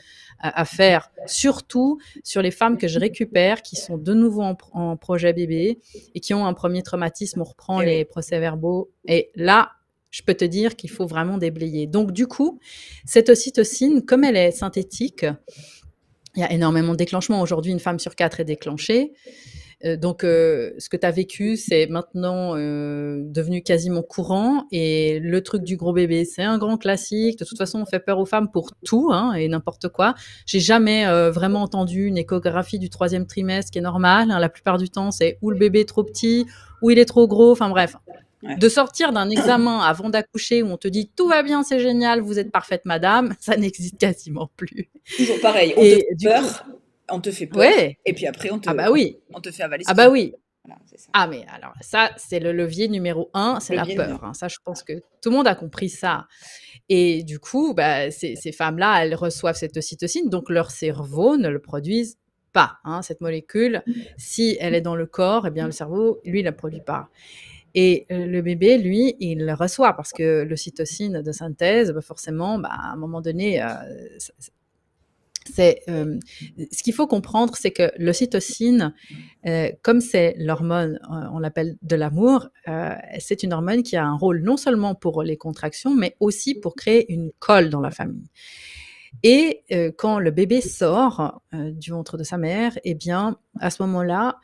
[SPEAKER 2] à, faire, surtout sur les femmes que je récupère qui sont de nouveau en, projet bébé et qui ont un premier traumatisme. On reprend eh les procès-verbaux. Et là, je peux te dire qu'il faut vraiment déblayer. Donc du coup, cette ocytocine, comme elle est synthétique, il y a énormément de déclenchements. Aujourd'hui, une femme sur quatre est déclenchée. Euh, donc, euh, ce que tu as vécu, c'est maintenant euh, devenu quasiment courant. Et le truc du gros bébé, c'est un grand classique. De toute façon, on fait peur aux femmes pour tout hein, et n'importe quoi. J'ai jamais vraiment entendu une échographie du troisième trimestre qui est normale. Hein. La plupart du temps, c'est ou le bébé est trop petit, ou il est trop gros. Enfin bref, De sortir d'un examen avant d'accoucher où on te dit tout va bien, c'est génial, vous êtes parfaite madame, ça n'existe quasiment plus. Toujours pareil, on te peur, on te fait peur. Et puis après, on te, ah bah on te fait avaler. Ah bah oui. Ah mais alors ça, c'est le levier numéro un, c'est la peur. Hein. Ça, je pense que tout le monde a compris ça. Et du coup, bah, ces, femmes-là, elles reçoivent cette cytosine, donc leur cerveau ne le produisent pas. Hein. cette molécule, si elle est dans le corps, et eh bien le cerveau, lui, la produit pas. Et euh, le bébé, lui, il le reçoit parce que le l'ocytocine de synthèse, bah, forcément, bah, à un moment donné, euh, c'est euh, ce qu'il faut comprendre, c'est que l'ocytocine, euh, comme c'est l'hormone, euh, on l'appelle de l'amour, c'est une hormone qui a un rôle non seulement pour les contractions, mais aussi pour créer une colle dans la famille. Et quand le bébé sort du ventre de sa mère, eh bien, à ce moment-là,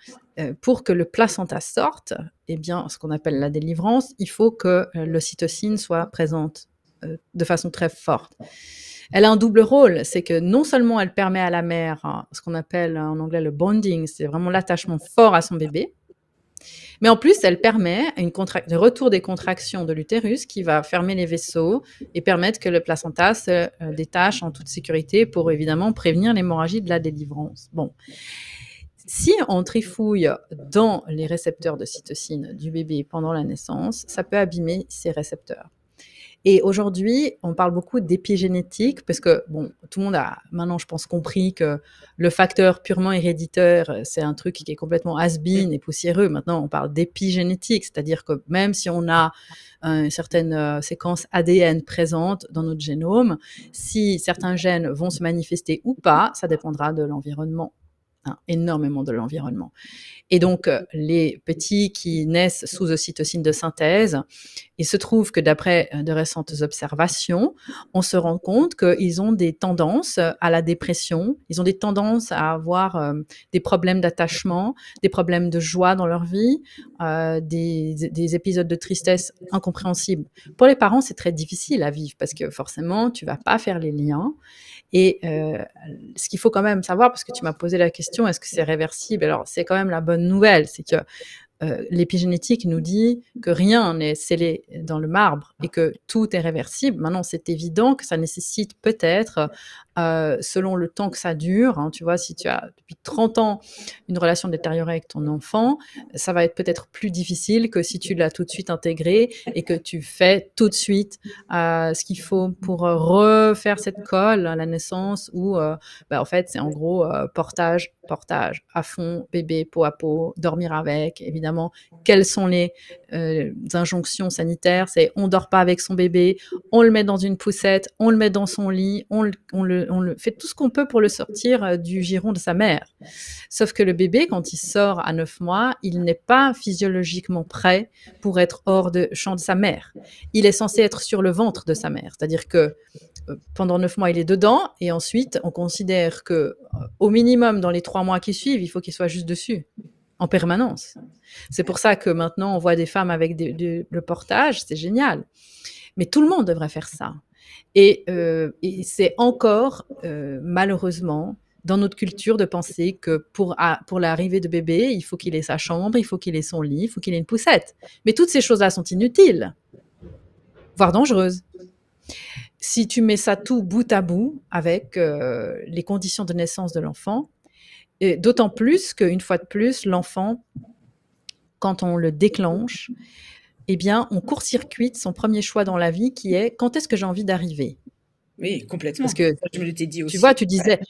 [SPEAKER 2] pour que le placenta sorte, eh bien, ce qu'on appelle la délivrance, il faut que l'ocytocine soit présente euh, de façon très forte. Elle a un double rôle, c'est que non seulement elle permet à la mère hein, ce qu'on appelle hein, en anglais le bonding, c'est vraiment l'attachement fort à son bébé, mais en plus elle permet une retour des contractions de l'utérus qui va fermer les vaisseaux et permettre que le placenta se euh, détache en toute sécurité pour évidemment prévenir l'hémorragie de la délivrance. Bon. Si on trifouille dans les récepteurs de cytocine du bébé pendant la naissance, ça peut abîmer ces récepteurs. Et aujourd'hui, on parle beaucoup d'épigénétique parce que, bon, tout le monde a maintenant, je pense, compris que le facteur purement héréditaire, euh, c'est un truc qui est complètement has et poussiéreux. Maintenant, on parle d'épigénétique, c'est-à-dire que même si on a euh, une certaine euh, séquence ADN présente dans notre génome, si certains gènes vont se manifester ou pas, ça dépendra de l'environnement hein, énormément de l'environnement. Et donc, les petits qui naissent sous le cytosine de synthèse, il se trouve que d'après euh, de récentes observations, on se rend compte qu'ils ont des tendances à la dépression, ils ont des tendances à avoir euh, des problèmes d'attachement, des problèmes de joie dans leur vie, euh, des, épisodes de tristesse incompréhensibles. Pour les parents, c'est très difficile à vivre parce que forcément, tu vas pas faire les liens. Et ce qu'il faut quand même savoir, parce que tu m'as posé la question, est-ce que c'est réversible Alors, c'est quand même la bonne nouvelle, c'est que euh, l'épigénétique nous dit que rien n'est scellé dans le marbre et que tout est réversible. Maintenant, c'est évident que ça nécessite peut-être euh, selon le temps que ça dure. Hein, tu vois, si tu as depuis 30 ans une relation détériorée avec ton enfant, ça va être peut-être plus difficile que si tu l'as tout de suite intégré et que tu fais tout de suite euh, ce qu'il faut pour euh, refaire cette colle à hein, la naissance ou bah, en fait, c'est en gros portage, portage à fond, bébé, peau à peau, dormir avec, évidemment. Quelles sont les injonctions sanitaires C'est on dort pas avec son bébé, on le met dans une poussette, on le met dans son lit, on le on fait tout ce qu'on peut pour le sortir euh, du giron de sa mère. Sauf que le bébé, quand il sort à 9 mois, il n'est pas physiologiquement prêt pour être hors de champ de sa mère. Il est censé être sur le ventre de sa mère. C'est-à-dire que euh, pendant 9 mois, il est dedans et ensuite, on considère que euh, au minimum, dans les 3 mois qui suivent, il faut qu'il soit juste dessus en permanence. C'est pour ça que maintenant on voit des femmes avec le portage, c'est génial. Mais tout le monde devrait faire ça. Euh, et, c'est encore, euh, malheureusement, dans notre culture de penser que pour, pour l'arrivée de bébé, il faut qu'il ait sa chambre, il faut qu'il ait son lit, il faut qu'il ait une poussette. Mais toutes ces choses-là sont inutiles, voire dangereuses. Si tu mets ça tout bout à bout avec euh, les conditions de naissance de l'enfant, d'autant plus qu'une fois de plus, l'enfant, quand on le déclenche, eh bien, on court-circuite son premier choix dans la vie qui est quand est-ce que j'ai envie d'arriver
[SPEAKER 1] oui, complètement. Parce que je me l'étais dit Tu vois, tu disais,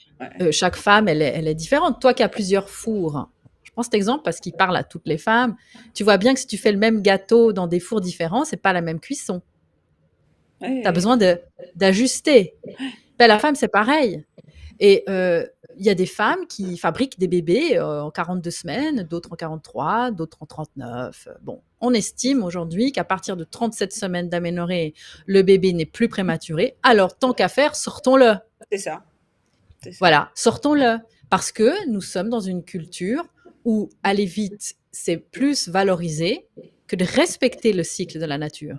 [SPEAKER 2] euh, chaque femme, elle est, différente. Toi qui as plusieurs fours, je prends cet exemple parce qu'il parle à toutes les femmes. Tu vois bien que si tu fais le même gâteau dans des fours différents, c'est pas la même cuisson. tu as besoin d'ajuster. Ben, la femme, c'est pareil. Et euh, il y a des femmes qui fabriquent des bébés euh, en 42 semaines, d'autres en 43, d'autres en 39. Bon, on estime aujourd'hui qu'à partir de 37 semaines d'aménorrhée, le bébé n'est plus prématuré. Alors, tant qu'à faire, sortons-le. C'est ça. ça. Voilà, sortons-le. Parce que nous sommes dans une culture où aller vite, c'est plus valorisé que de respecter le cycle de la nature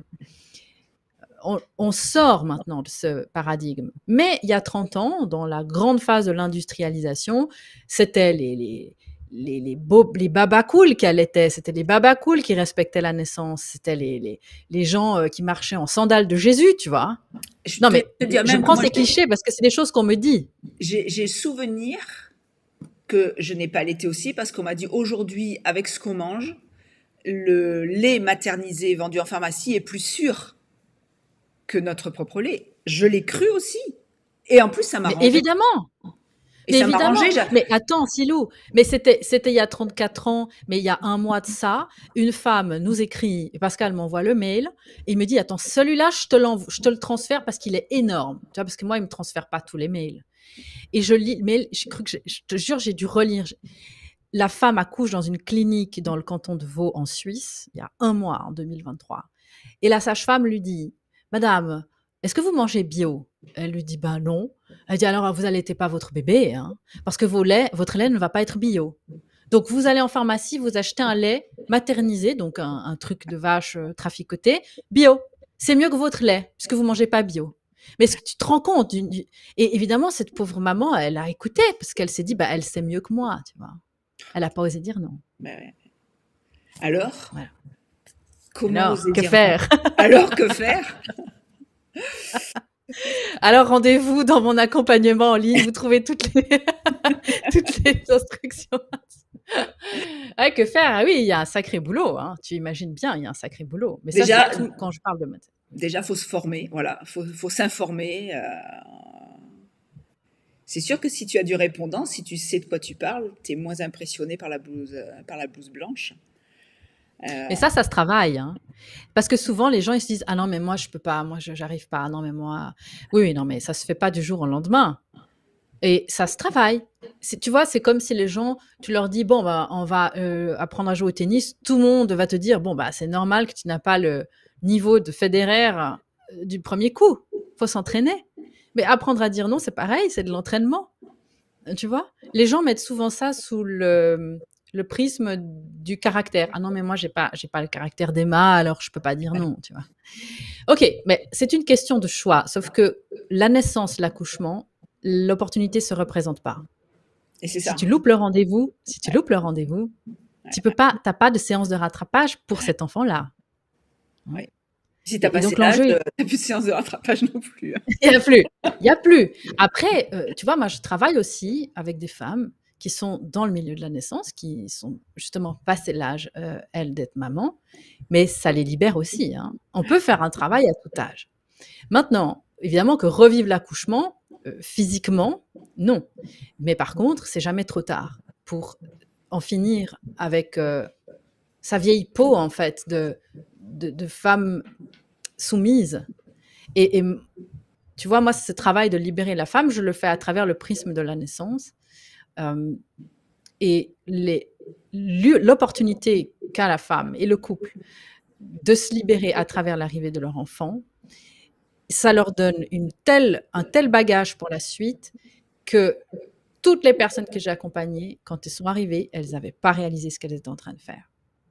[SPEAKER 2] on, sort maintenant de ce paradigme. Mais il y a 30 ans, dans la grande phase de l'industrialisation, c'était les, les, les, les, qui c'était les babacools qui respectaient la naissance, c'était les, les, gens euh, qui marchaient en sandales de Jésus, tu vois. non, mais je prends ces clichés parce que c'est des choses qu'on me dit. J'ai
[SPEAKER 1] souvenir que je n'ai pas l'été aussi parce qu'on m'a dit aujourd'hui, avec ce qu'on mange, le lait maternisé vendu en pharmacie est plus sûr que notre propre lait. Je l'ai cru aussi. Et en plus, ça m'a Évidemment. Et évidemment. Rangé,
[SPEAKER 2] mais attends, Silou, mais c'était c'était il y a 34 ans, mais il y a un mois de ça, une femme nous écrit, Pascal m'envoie le mail, et il me dit attends, celui-là, je te le transfère parce qu'il est énorme. Tu vois parce que moi, il me transfère pas tous les mails. Et je lis le mail, je cru que je, te jure, j'ai dû relire. La femme accouche dans une clinique dans le canton de Vaud en Suisse, il y a un mois en 2023. Et la sage-femme lui dit Madame, est-ce que vous mangez bio Elle lui dit, ben non. Elle dit, alors vous n'allaitez pas votre bébé, hein, parce que vos votre lait ne va pas être bio. Donc vous allez en pharmacie, vous achetez un lait maternisé, donc un, truc de vache euh, traficoté, bio. C'est mieux que votre lait, puisque vous mangez pas bio. Mais ce que tu te rends compte Et évidemment, cette pauvre maman, elle a écouté, parce qu'elle s'est dit, bah, elle sait mieux que moi, tu vois. Elle n'a pas osé dire non. mais bah Alors, Comment que faire Alors que faire Alors rendez-vous dans mon accompagnement en ligne, vous trouvez toutes les, instructions. que faire ah Oui, il y a un sacré boulot, hein. tu imagines bien, il y a un sacré boulot. Mais déjà, ça, quand je parle de Déjà, faut se former, voilà, faut, faut s'informer. Euh. C'est sûr que si tu as du
[SPEAKER 1] répondant, si tu sais de quoi tu parles, tu es moins impressionné par la blouse, euh, par la blouse blanche.
[SPEAKER 2] Et euh, ça, ça se travaille. Hein. Parce que souvent, les gens, ils se disent, ah non, mais moi, je peux pas, moi, j'arrive pas, non, mais moi, oui, oui, non, mais ça se fait pas du jour au lendemain. Et ça se travaille. Tu vois, c'est comme si les gens, tu leur dis, bon, bah, on va euh, apprendre à jouer au tennis, tout le monde va te dire, bon, bah, c'est normal que tu n'as pas le niveau de fédéraire euh, du premier coup. faut s'entraîner. Mais apprendre à dire non, c'est pareil, c'est de l'entraînement. Tu vois Les gens mettent souvent ça sous le, le prisme du caractère. Ah non, mais moi, j'ai pas, j'ai pas le caractère d'Emma, alors je peux pas dire non, tu vois. Ok, mais c'est une question de choix. Sauf que la naissance, l'accouchement, l'opportunité se représente pas. Et c'est ça. Si tu loupes le rendez-vous, si tu loupes le rendez-vous, tu peux pas, t'as pas de séance de rattrapage pour cet enfant-là. Oui. Si t'as pas donc euh, plus de séance de rattrapage non plus. Hein. Il n'y a plus. Il y a plus. Après, euh, tu vois, moi, je travaille aussi avec des femmes qui sont dans le milieu de la naissance, qui sont justement passé l'âge, euh, elles, d'être maman, mais ça les libère aussi. Hein. On peut faire un travail à tout âge. Maintenant, évidemment que revivre l'accouchement, euh, physiquement, non. Mais par contre, c'est jamais trop tard pour en finir avec euh, sa vieille peau, en fait, de, femme soumise. et tu vois, moi, ce travail de libérer la femme, je le fais à travers le prisme de la naissance euh, et l'opportunité qu'a la femme et le couple de se libérer à travers l'arrivée de leur enfant, ça leur donne un tel bagage pour la suite que toutes les personnes que j'ai accompagnées, quand elles sont arrivées, elles n'avaient pas réalisé ce qu'elles étaient en train de faire.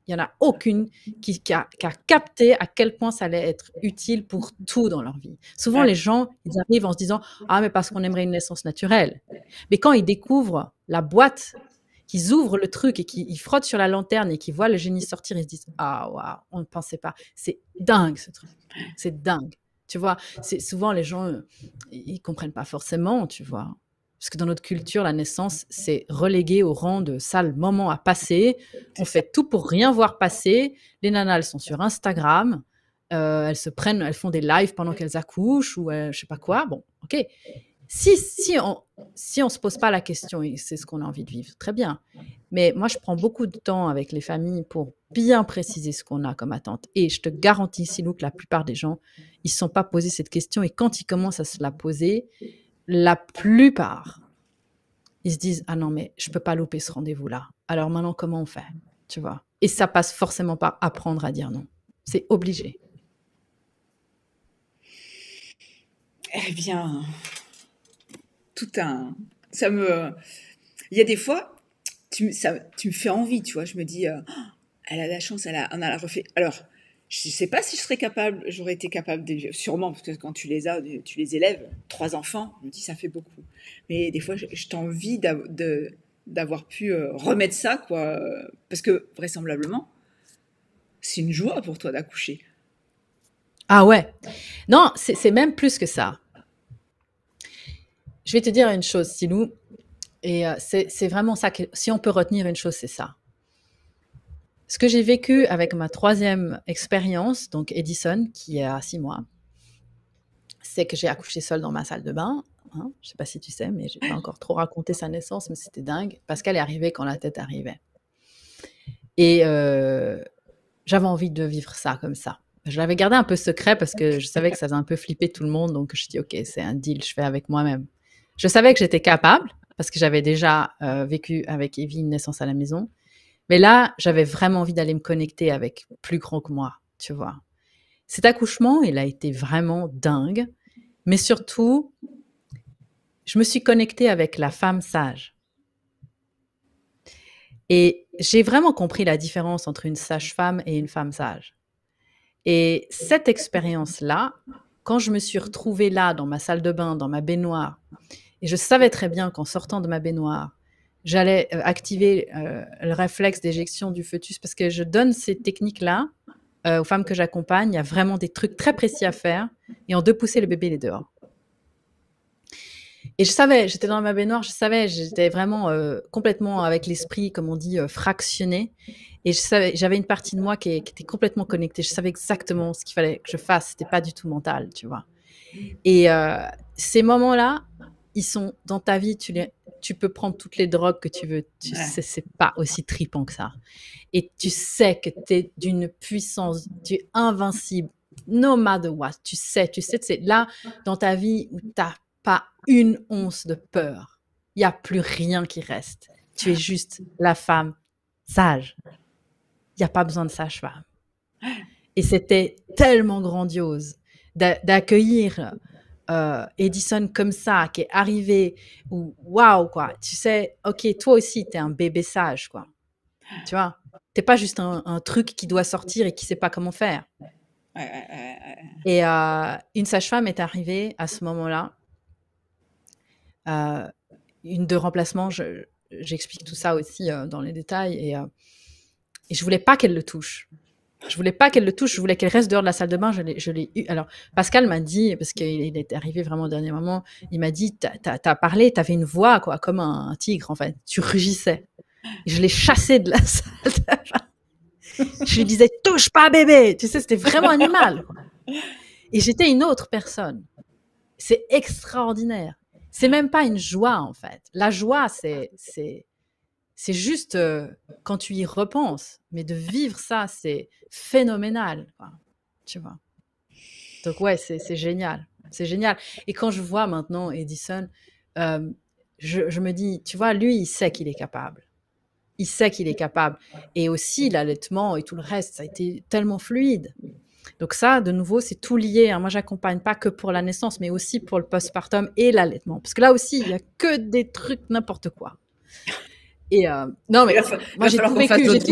[SPEAKER 2] Il n'y en a aucune qui, a, capté à quel point ça allait être utile pour tout dans leur vie. Souvent, les gens, ils arrivent en se disant Ah, mais parce qu'on aimerait une naissance naturelle. Mais quand ils découvrent la boîte, qu'ils ouvrent le truc et qu'ils frottent sur la lanterne et qu'ils voient le génie sortir, ils se disent Ah, on ne pensait pas. C'est dingue ce truc. C'est dingue. Tu vois, souvent les gens, ils comprennent pas forcément, tu vois. Parce que dans notre culture, la naissance, c'est relégué au rang de sale moment à passer. On fait tout pour rien voir passer. Les nanas, elles sont sur Instagram. Euh, elles se prennent, elles font des lives pendant qu'elles accouchent ou je euh, je sais pas quoi. Bon, ok. Si, si on si on se pose pas la question, et c'est ce qu'on a envie de vivre, très bien. Mais moi, je prends beaucoup de temps avec les familles pour bien préciser ce qu'on a comme attente. Et je te garantis, Silou, que la plupart des gens, ils ne sont pas posés cette question. Et quand ils commencent à se la poser, la plupart, ils se disent ah non mais je peux pas louper ce rendez-vous là. Alors maintenant comment on fait, tu vois Et ça passe forcément par apprendre à dire non. C'est obligé.
[SPEAKER 1] Eh bien, tout un, ça me, il y a des fois, tu, me fais envie, tu vois. Je me dis, euh, oh, elle a la chance, elle a, on a la refait. Alors, je ne sais pas si je serais capable, j'aurais été capable, sûrement, parce que quand tu les as, tu les élèves, trois enfants, me dit ça fait beaucoup. Mais des fois, je, t'envie d'avoir pu euh, remettre ça, quoi. Euh, parce que vraisemblablement, c'est une joie pour toi d'accoucher.
[SPEAKER 2] Ah ouais. Non, c'est même plus que ça. Je vais te dire une chose, Silou, et euh, c'est vraiment ça si on peut retenir une chose, c'est ça ce que j'ai vécu avec ma troisième expérience, donc Edison, qui a six mois, c'est que j'ai accouché seule dans ma salle de bain. Hein. Je ne sais pas si tu sais, mais j'ai pas encore trop raconté sa naissance, mais c'était dingue. parce qu'elle est arrivée quand la tête arrivait. Et euh, j'avais envie de vivre ça comme ça. Je l'avais gardé un peu secret parce que je savais que ça faisait un peu flipper tout le monde. Donc je suis dis, OK, c'est un deal, je fais avec moi-même. Je savais que j'étais capable parce que j'avais déjà euh, vécu avec Evie une naissance à la maison. Mais là, j'avais vraiment envie d'aller me connecter avec plus grand que moi, tu vois. Cet accouchement, il a été vraiment dingue, mais surtout, je me suis connectée avec la femme sage. Et j'ai vraiment compris la différence entre une sage-femme et une femme sage. Et cette expérience-là, quand je me suis retrouvée là, dans ma salle de bain, dans ma baignoire, et je savais très bien qu'en sortant de ma baignoire, j'allais euh, activer euh, le réflexe d'éjection du fœtus parce que je donne ces techniques-là euh, aux femmes que j'accompagne. Il y a vraiment des trucs très précis à faire. Et en deux poussées, le bébé, il est dehors. Et je savais, j'étais dans ma baignoire, je savais, j'étais vraiment complètement avec l'esprit, comme on dit, fractionné. Et j'avais une partie de moi qui, qui, était complètement connectée. Je savais exactement ce qu'il fallait que je fasse. C'était pas du tout mental, tu vois. Et ces moments-là, ils sont dans ta vie, tu les, tu peux prendre toutes les drogues que tu veux. Tu c'est pas aussi tripant que ça. Et tu sais que tu es d'une puissance, tu es invincible, nomade matter Tu sais, tu sais, c'est là dans ta vie où tu n'as pas une once de peur. Il n'y a plus rien qui reste. Tu es juste la femme sage. Il n'y a pas besoin de sage-femme. Et c'était tellement grandiose d'accueillir euh, Edison comme ça, qui est arrivé, ou waouh, quoi. Tu sais, ok, toi aussi, t'es un bébé sage, quoi. Tu vois, t'es pas juste un, truc qui doit sortir et qui sait pas comment faire. Et euh, une sage-femme est arrivée à ce moment-là, euh, une de remplacement, j'explique tout ça aussi dans les détails, et je voulais pas qu'elle le touche. Je voulais pas qu'elle le touche, je voulais qu'elle reste dehors de la salle de bain. Je l'ai eu. Alors, Pascal m'a dit, parce qu'il est arrivé vraiment au dernier moment, il m'a dit T'as as, parlé, t'avais une voix, quoi, comme un tigre, en fait. Tu rugissais. Je l'ai chassé de la salle Je lui disais Touche pas, bébé Tu sais, c'était vraiment animal. Et j'étais une autre personne. C'est extraordinaire. C'est même pas une joie, en fait. La joie, c'est, c'est c'est juste euh, quand tu y repenses, mais de vivre ça, c'est phénoménal, tu vois. Donc ouais, c'est génial, c'est génial. Et quand je vois maintenant Edison, euh, je, me dis, tu vois, lui, il sait qu'il est capable. Il sait qu'il est capable. Et aussi, l'allaitement et tout le reste, ça a été tellement fluide. Donc ça, de nouveau, c'est tout lié. à hein. Moi, j'accompagne pas que pour la naissance, mais aussi pour le postpartum et l'allaitement. Parce que là aussi, il y a que des trucs n'importe quoi. Et euh, non, mais moi j'ai tout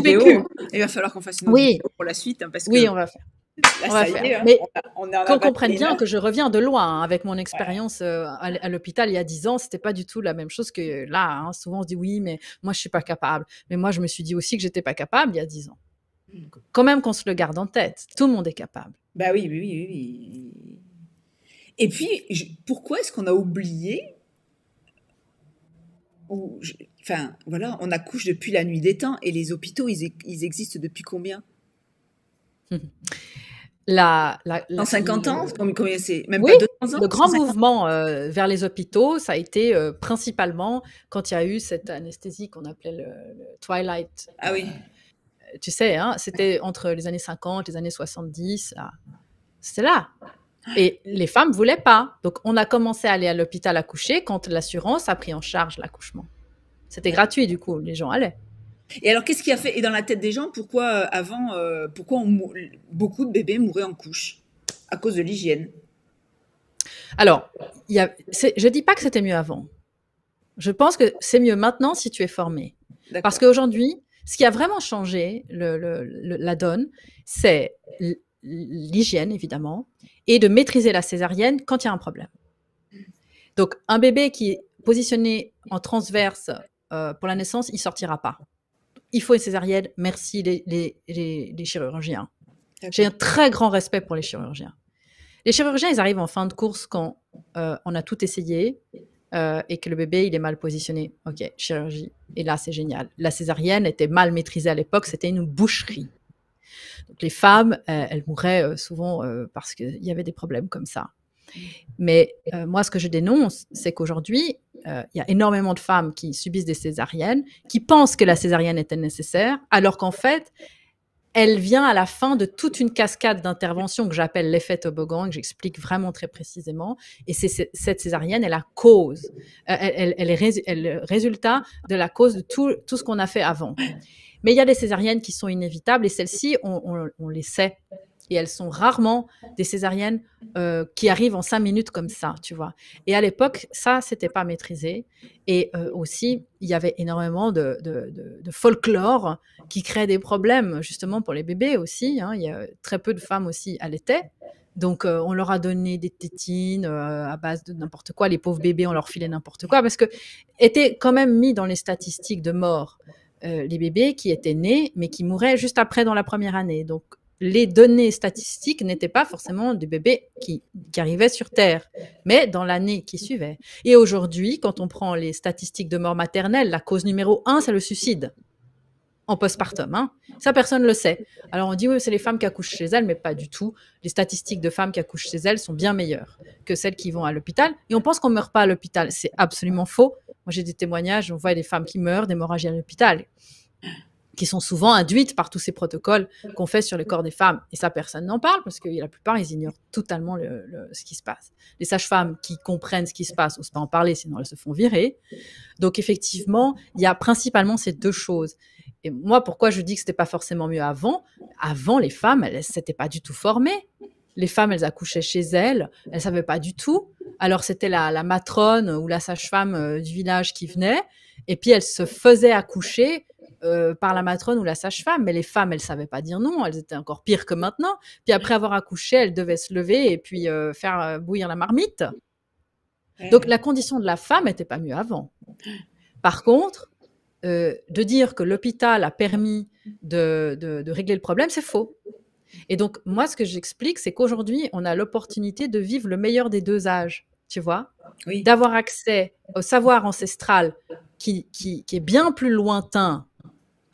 [SPEAKER 2] vécu,
[SPEAKER 1] Il va falloir qu'on fasse une oui. vidéo pour la suite, hein, parce que oui, on va faire. on va faire. Hein, mais on, qu'on comprenne bien que je
[SPEAKER 2] reviens de loin hein, avec mon expérience euh, à, l'hôpital il y a dix ans, c'était pas du tout la même chose que là. Souvent on se dit oui, mais moi je suis pas capable. Mais moi je me suis dit aussi que j'étais pas capable il y a dix ans. Quand même qu'on se le garde en tête. Tout le monde est capable. Bah oui, oui, oui, oui.
[SPEAKER 1] Et puis pourquoi est-ce qu'on a oublié enfin, voilà, on accouche depuis la nuit des temps et les hôpitaux, ils, existent depuis combien
[SPEAKER 2] la, Dans 50 ans, combien Même Le grand mouvement euh, vers les hôpitaux, ça a été euh, principalement quand il y a eu cette anesthésie qu'on appelait le, Twilight. Ah oui. Euh, tu sais, hein, c'était entre les années 50, les années 70. C'était là. Et les femmes voulaient pas. Donc, on a commencé à aller à l'hôpital accoucher quand l'assurance a pris en charge l'accouchement. C'était gratuit, du coup, les gens allaient.
[SPEAKER 1] Et alors, qu'est-ce qui a fait, et dans la tête des gens, pourquoi euh, avant, euh, pourquoi beaucoup de bébés mouraient en couche à cause de l'hygiène
[SPEAKER 2] Alors, je ne je dis pas que c'était mieux avant. Je pense que c'est mieux maintenant si tu es formé. Parce qu'aujourd'hui, ce qui a vraiment changé la donne, c'est l'hygiène, évidemment, et de maîtriser la césarienne quand il y a un problème. Donc, un bébé qui est positionné en transverse euh, pour la naissance, il sortira pas. Il faut une césarienne, merci les, chirurgiens. J'ai un très grand respect pour les chirurgiens. Les chirurgiens, ils arrivent en fin de course quand euh, on a tout essayé euh, et que le bébé, il est mal positionné. Ok, chirurgie. Et là, c'est génial. La césarienne était mal maîtrisée à l'époque, c'était une boucherie. Donc les femmes, euh, elles, mouraient euh, souvent euh, parce qu'il y avait des problèmes comme ça. Mais moi, ce que je dénonce, c'est qu'aujourd'hui, il y a énormément de femmes qui subissent des césariennes, qui pensent que la césarienne était nécessaire, alors qu'en fait, elle vient à la fin de toute une cascade d'interventions que j'appelle l'effet toboggan, que j'explique vraiment très précisément. Et cette césarienne est la cause, elle, est, le résultat de la cause de tout, tout ce qu'on a fait avant. Mais il y a des césariennes qui sont inévitables et celles-ci, on, les sait. Et elles sont rarement des césariennes euh, qui arrivent en cinq minutes comme ça, tu vois. Et à l'époque, ça, c'était pas maîtrisé. Et euh, aussi, il y avait énormément de, folklore qui créait des problèmes, justement, pour les bébés aussi. Hein. Il y a très peu de femmes aussi à l'été. Donc, euh, on leur a donné des tétines à base de n'importe quoi. Les pauvres bébés, on leur filait n'importe quoi parce que étaient quand même mis dans les statistiques de mort. Euh, les bébés qui étaient nés, mais qui mouraient juste après dans la première année. Donc, les données statistiques n'étaient pas forcément des bébés qui, qui arrivaient sur Terre, mais dans l'année qui suivait. Et aujourd'hui, quand on prend les statistiques de mort maternelle, la cause numéro un, c'est le suicide en postpartum. Hein. Ça, personne ne le sait. Alors on dit, oui, c'est les femmes qui accouchent chez elles, mais pas du tout. Les statistiques de femmes qui accouchent chez elles sont bien meilleures que celles qui vont à l'hôpital. Et on pense qu'on ne meurt pas à l'hôpital. C'est absolument faux. Moi, j'ai des témoignages, on voit des femmes qui meurent d'hémorragie à l'hôpital qui sont souvent induites par tous ces protocoles qu'on fait sur les corps des femmes. Et ça, personne n'en parle parce que la plupart, ils ignorent totalement ce qui se passe. Les sages-femmes qui comprennent ce qui se passe n'osent pas en parler, sinon elles se font virer. Donc effectivement, il y a principalement ces deux choses. Et moi, pourquoi je dis que c'était pas forcément mieux avant Avant, les femmes, elles s'étaient pas du tout formées. Les femmes, elles accouchaient chez elles, elles savaient pas du tout. Alors c'était la, la matrone ou la sage-femme euh, du village qui venait, et puis elles se faisaient accoucher euh, par la matrone ou la sage-femme, mais les femmes, elles ne savaient pas dire non, elles étaient encore pires que maintenant. Puis après avoir accouché, elles devaient se lever et puis euh, faire euh, bouillir la marmite. Donc la condition de la femme n'était pas mieux avant. Par contre, de dire que l'hôpital a permis de, régler le problème, c'est faux. Et donc moi, ce que j'explique, c'est qu'aujourd'hui, on a l'opportunité de vivre le meilleur des deux âges tu vois, d'avoir accès au savoir ancestral qui, est bien plus lointain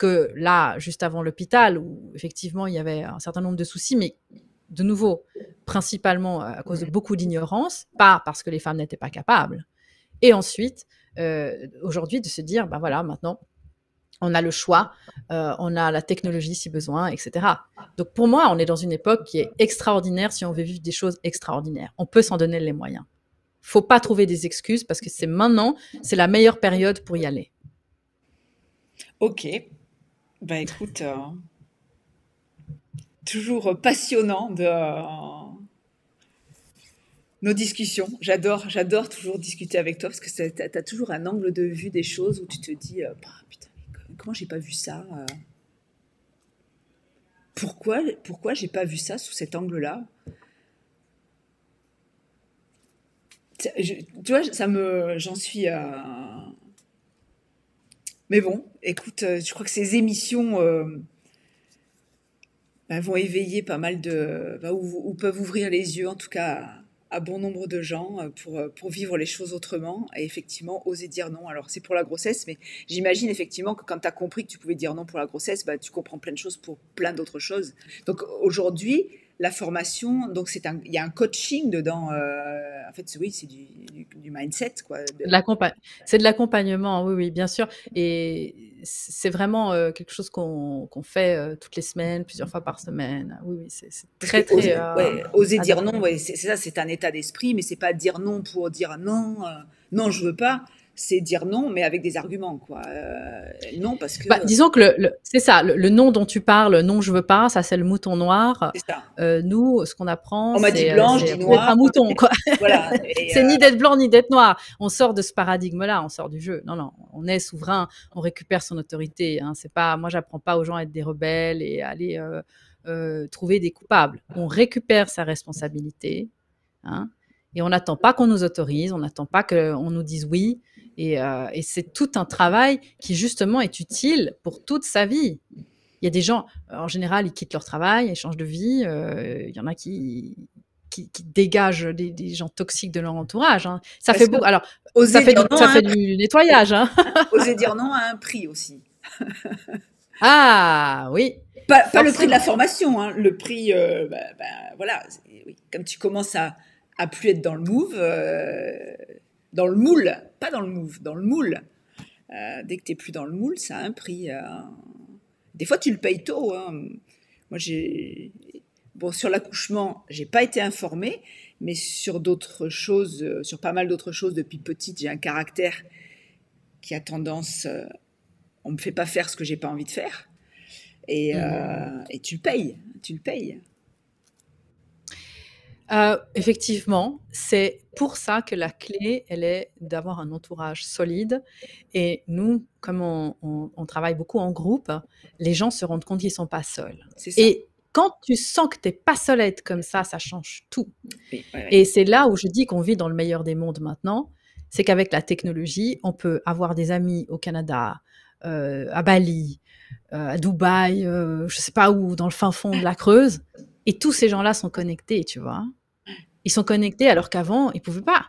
[SPEAKER 2] que là, juste avant l'hôpital, où effectivement il y avait un certain nombre de soucis, mais de nouveau, principalement euh, à cause de beaucoup d'ignorance, pas parce que les femmes n'étaient pas capables. Et ensuite, euh, aujourd'hui, de se dire, ben voilà, maintenant, on a le choix, euh, on a la technologie si besoin, etc. Donc pour moi, on est dans une époque qui est extraordinaire si on veut vivre des choses extraordinaires. On peut s'en donner les moyens. Faut pas trouver des excuses parce que c'est maintenant, c'est la meilleure période pour y aller. Ok, bah écoute, euh,
[SPEAKER 1] toujours passionnant de euh, nos discussions. J'adore, j'adore toujours discuter avec toi parce que tu as, toujours un angle de vue des choses où tu te dis, euh, bah, comment j'ai pas vu ça Pourquoi, pourquoi j'ai pas vu ça sous cet angle-là tu vois, ça me, j'en suis, mais bon, écoute, euh, je crois que ces émissions euh, ben, vont éveiller pas mal de. Ben, ou, peuvent ouvrir les yeux, en tout cas, à, bon nombre de gens euh, pour, pour, vivre les choses autrement et effectivement oser dire non. Alors, c'est pour la grossesse, mais j'imagine effectivement que quand tu as compris que tu pouvais dire non pour la grossesse, bah, tu comprends plein de choses pour plein d'autres choses. Donc, aujourd'hui, la formation, donc c'est il y a un coaching dedans. Euh, en fait, oui, c'est du, mindset, quoi.
[SPEAKER 2] c'est de l'accompagnement, oui, bien sûr. Et c'est vraiment euh, quelque chose qu'on fait euh, toutes les semaines, plusieurs fois par semaine. Oui, oui, c'est très, très. Oser, dire non,
[SPEAKER 1] c'est ça, c'est un état d'esprit, mais c'est pas dire non pour dire non, non, je veux pas c'est dire non, mais avec des arguments, quoi. Euh, non, parce que. Bah, disons que
[SPEAKER 2] c'est ça, le, nom dont tu parles, non, je veux pas, ça c'est le mouton noir. C'est ça. Euh, nous, ce qu'on apprend. On m'a dit euh, blanc, noir. un mouton, quoi. c'est ni d'être blanc, ni d'être noir. On sort de ce paradigme-là, on sort du jeu. Non, non, on est souverain, on récupère son autorité. Hein. C'est pas, moi, j'apprends pas aux gens à être des rebelles et à aller trouver des coupables. On récupère sa responsabilité. Hein, et on n'attend pas qu'on nous autorise, on n'attend pas qu'on nous dise oui. Euh, et, c'est tout un travail qui, justement, est utile pour toute sa vie. Il y a des gens, en général, ils quittent leur travail, ils changent de vie. Euh, il y en a qui, qui, dégagent des, gens toxiques de leur entourage. Hein. Ça fait beaucoup. Alors, ça fait, du, nettoyage. Hein.
[SPEAKER 1] Oser dire non à un prix aussi.
[SPEAKER 2] ah, oui. Pas, le prix de la
[SPEAKER 1] formation, hein. le prix, euh, bah, bah, voilà, comme tu commences à, à plus être dans le move, euh, dans le moule, pas dans le move, dans le moule. Euh, dès que tu t'es plus dans le moule, ça a un prix. Euh. Des fois, tu le payes tôt. Hein. Moi, j'ai bon sur l'accouchement, j'ai pas été informée, mais sur d'autres choses, sur pas mal d'autres choses depuis petite, j'ai un caractère qui a tendance. on me fait pas faire ce que j'ai pas envie de faire. Et, mmh. et tu le
[SPEAKER 2] payes, tu le payes. Euh, effectivement, c'est pour ça que la clé, elle est d'avoir un entourage solide. Et nous, comme on, travaille beaucoup en groupe, les gens se rendent compte qu'ils ne sont pas seuls. Et quand tu sens que tu n'es pas seul à être comme ça, ça change tout. Et c'est là où je dis qu'on vit dans le meilleur des mondes maintenant. C'est qu'avec la technologie, on peut avoir des amis au Canada, euh, à Bali, euh, à Dubaï, je ne sais pas où, dans le fin fond de la Creuse. Et tous ces gens-là sont connectés, tu vois. Ils sont connectés alors qu'avant, ils pouvaient pas.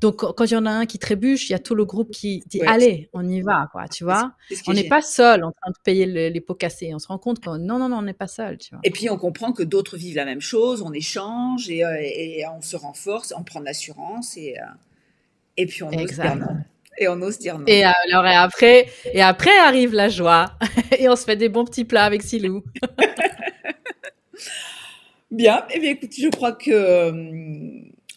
[SPEAKER 2] Donc, quand il y en a un qui trébuche, il y a tout le groupe qui dit Allez, on y va, quoi, tu vois. on n'est pas seul en train de payer les pots cassés. On se rend compte que non, non, non, on n'est pas seul, Et puis, on
[SPEAKER 1] comprend que d'autres vivent la même chose, on échange et, euh, on se renforce, on prend de l'assurance et, euh, et puis on ose dire non. Et on ose dire non. Et,
[SPEAKER 2] alors, et, après, et après arrive la joie et on se fait des bons petits plats avec Silou.
[SPEAKER 1] Bien, eh bien écoute, je crois que euh,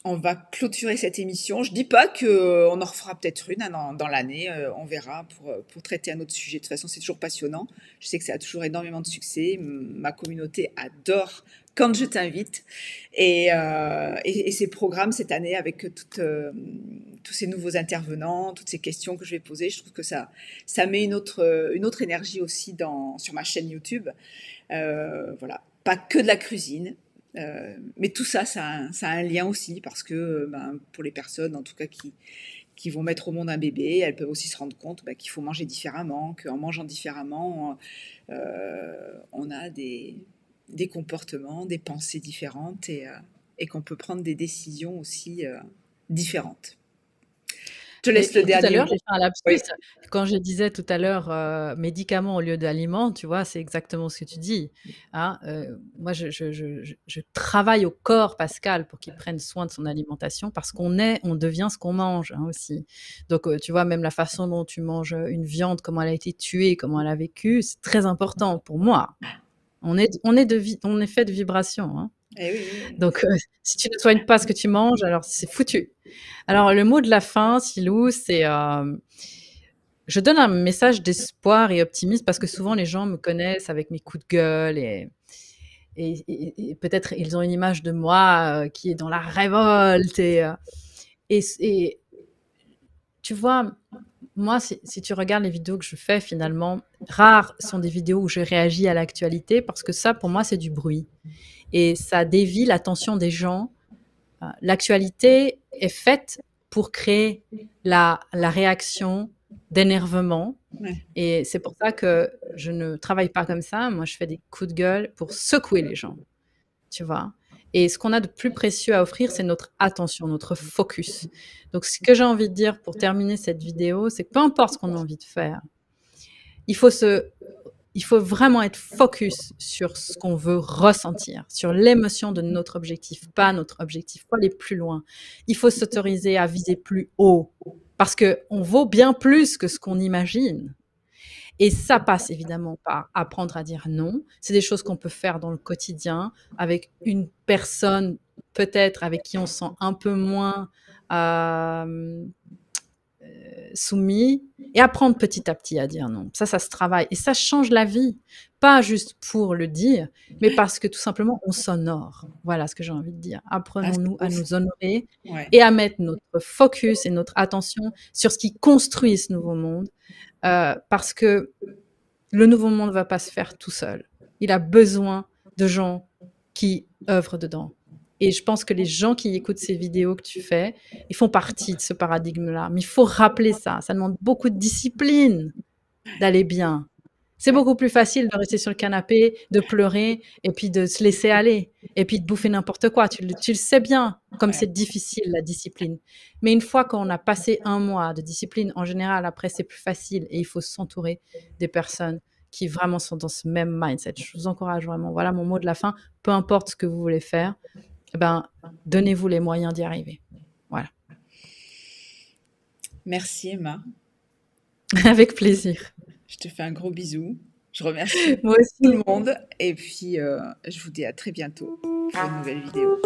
[SPEAKER 1] on va clôturer cette émission. Je dis pas que euh, on en refera peut-être une hein, dans, l'année, euh, on verra pour, pour traiter un autre sujet. De toute façon, c'est toujours passionnant. Je sais que ça a toujours énormément de succès. Ma communauté adore quand je t'invite et, ces programmes cette année avec toutes tous ces nouveaux intervenants, toutes ces questions que je vais poser. Je trouve que ça, ça met une autre, une autre énergie aussi dans, sur ma chaîne YouTube. voilà, pas que de la cuisine, euh, mais tout ça, ça a, un lien aussi parce que euh, ben, pour les personnes, en tout cas, qui, vont mettre au monde un bébé, elles peuvent aussi se rendre compte ben, qu'il faut manger différemment, qu'en mangeant différemment, euh, on a des, comportements, des pensées différentes et qu'on peut prendre des décisions aussi
[SPEAKER 2] différentes te laisse le dernier. Tout à l'heure, j'ai fait un Quand je disais tout à l'heure euh, médicaments au lieu d'aliments, tu vois, c'est exactement ce que tu dis. Hein. Euh, moi, je, travaille au corps, Pascal, pour qu'il prenne soin de son alimentation parce qu'on est, on devient ce qu'on mange hein, aussi. Donc, euh, tu vois, même la façon dont tu manges une viande, comment elle a été tuée, comment elle a vécu, c'est très important pour moi. On est, on est, de, fait de vibrations. Hein. Eh Donc, euh, si tu ne soignes pas ce que tu manges, alors c'est foutu. Alors, le mot de la fin, Silou, c'est. Euh, je donne un message d'espoir et optimiste parce que souvent les gens me connaissent avec mes coups de gueule et, et, peut-être ils ont une image de moi euh, qui est dans la révolte. Et, et, tu vois, moi, si, tu regardes les vidéos que je fais, finalement, rares sont des vidéos où je réagis à l'actualité parce que ça, pour moi, c'est du bruit. Et ça dévie l'attention des gens. Euh, l'actualité est faite pour créer la, réaction d'énervement. Et c'est pour ça que je ne travaille pas comme ça. Moi, je fais des coups de gueule pour secouer les gens. Tu vois et ce qu'on a de plus précieux à offrir, c'est notre attention, notre focus. Donc, ce que j'ai envie de dire pour terminer cette vidéo, c'est que peu importe ce qu'on a envie de faire, il faut vraiment être focus sur ce qu'on veut ressentir, sur l'émotion de notre objectif, pas notre objectif, pas aller plus loin. Il faut s'autoriser à viser plus haut parce qu'on vaut bien plus que ce qu'on imagine. Et ça passe évidemment par apprendre à dire non. C'est des choses qu'on peut faire dans le quotidien avec une personne peut-être avec qui on sent un peu moins euh, euh, soumis et apprendre petit à petit à dire non. Ça, ça se travaille et ça change la vie, pas juste pour le dire, mais parce que tout simplement on s'honore. Voilà ce que j'ai envie de dire. Apprenons-nous ah, à nous honorer et à mettre notre focus et notre attention sur ce qui construit ce nouveau monde, euh, parce que le nouveau monde va pas se faire tout seul. Il a besoin de gens qui œuvrent dedans. Et je pense que les gens qui écoutent ces vidéos que tu fais, ils font partie de ce paradigme-là. Mais il faut rappeler ça. Ça demande beaucoup de discipline d'aller bien. C'est beaucoup plus facile de rester sur le canapé, de pleurer et puis de se laisser aller et puis de bouffer n'importe quoi. Tu le, tu sais bien comme c'est difficile la discipline. Mais une fois qu'on a passé un mois de discipline, en général, après, c'est plus facile et il faut s'entourer des personnes qui vraiment sont dans ce même mindset. Je vous encourage vraiment. Voilà mon mot de la fin. Peu importe ce que vous voulez faire, eh ben, donnez-vous les moyens d'y arriver. Voilà.
[SPEAKER 1] Merci Emma.
[SPEAKER 2] Avec plaisir.
[SPEAKER 1] Je te fais un gros bisou. Je remercie Moi aussi. tout le monde. Et puis, euh, je vous dis à très bientôt pour une nouvelle vidéo.